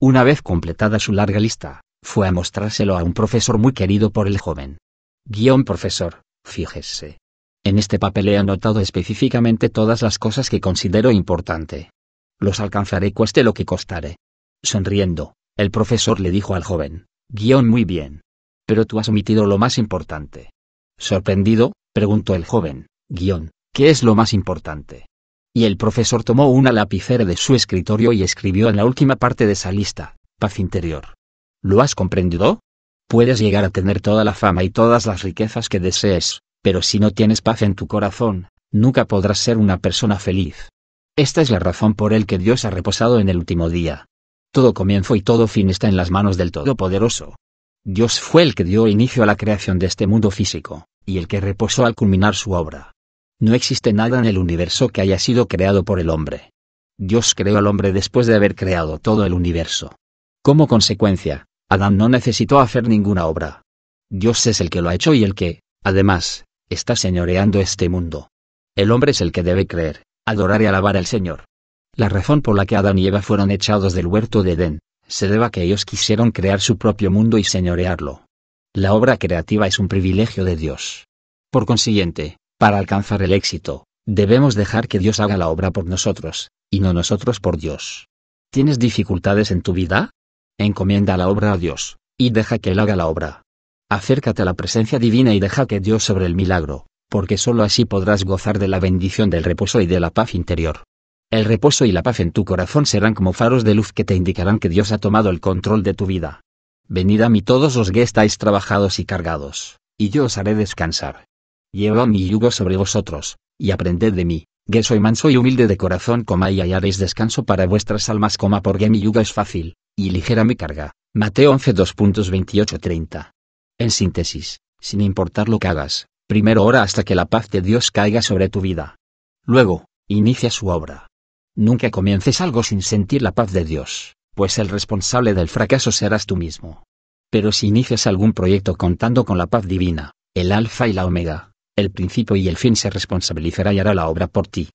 Una vez completada su larga lista, fue a mostrárselo a un profesor muy querido por el joven. Guión profesor, Fíjese. En este papel he anotado específicamente todas las cosas que considero importante. Los alcanzaré cueste lo que costare. Sonriendo, el profesor le dijo al joven, guión muy bien. Pero tú has omitido lo más importante. Sorprendido, preguntó el joven, guión, ¿qué es lo más importante? Y el profesor tomó una lapicera de su escritorio y escribió en la última parte de esa lista, paz interior. ¿Lo has comprendido? Puedes llegar a tener toda la fama y todas las riquezas que desees, pero si no tienes paz en tu corazón, nunca podrás ser una persona feliz. Esta es la razón por el que Dios ha reposado en el último día. Todo comienzo y todo fin está en las manos del Todopoderoso. Dios fue el que dio inicio a la creación de este mundo físico, y el que reposó al culminar su obra. No existe nada en el universo que haya sido creado por el hombre. Dios creó al hombre después de haber creado todo el universo. Como consecuencia, Adán no necesitó hacer ninguna obra. Dios es el que lo ha hecho y el que, además, está señoreando este mundo. El hombre es el que debe creer, adorar y alabar al Señor. La razón por la que Adán y Eva fueron echados del huerto de Edén, se debe a que ellos quisieron crear su propio mundo y señorearlo. La obra creativa es un privilegio de Dios. Por consiguiente, para alcanzar el éxito, debemos dejar que Dios haga la obra por nosotros, y no nosotros por Dios. ¿Tienes dificultades en tu vida? encomienda la obra a Dios, y deja que Él haga la obra. Acércate a la presencia divina y deja que Dios sobre el milagro, porque sólo así podrás gozar de la bendición del reposo y de la paz interior. El reposo y la paz en tu corazón serán como faros de luz que te indicarán que Dios ha tomado el control de tu vida. Venid a mí todos los que estáis trabajados y cargados, y yo os haré descansar. Llevad mi yugo sobre vosotros, y aprended de mí, que soy manso y humilde de corazón, coma y hallaréis descanso para vuestras almas, coma porque mi yugo es fácil, y ligera mi carga. Mateo 11 30 En síntesis, sin importar lo que hagas, primero ora hasta que la paz de Dios caiga sobre tu vida. Luego, inicia su obra. Nunca comiences algo sin sentir la paz de Dios, pues el responsable del fracaso serás tú mismo. Pero si inicias algún proyecto contando con la paz divina, el alfa y la omega, el principio y el fin se responsabilizará y hará la obra por ti.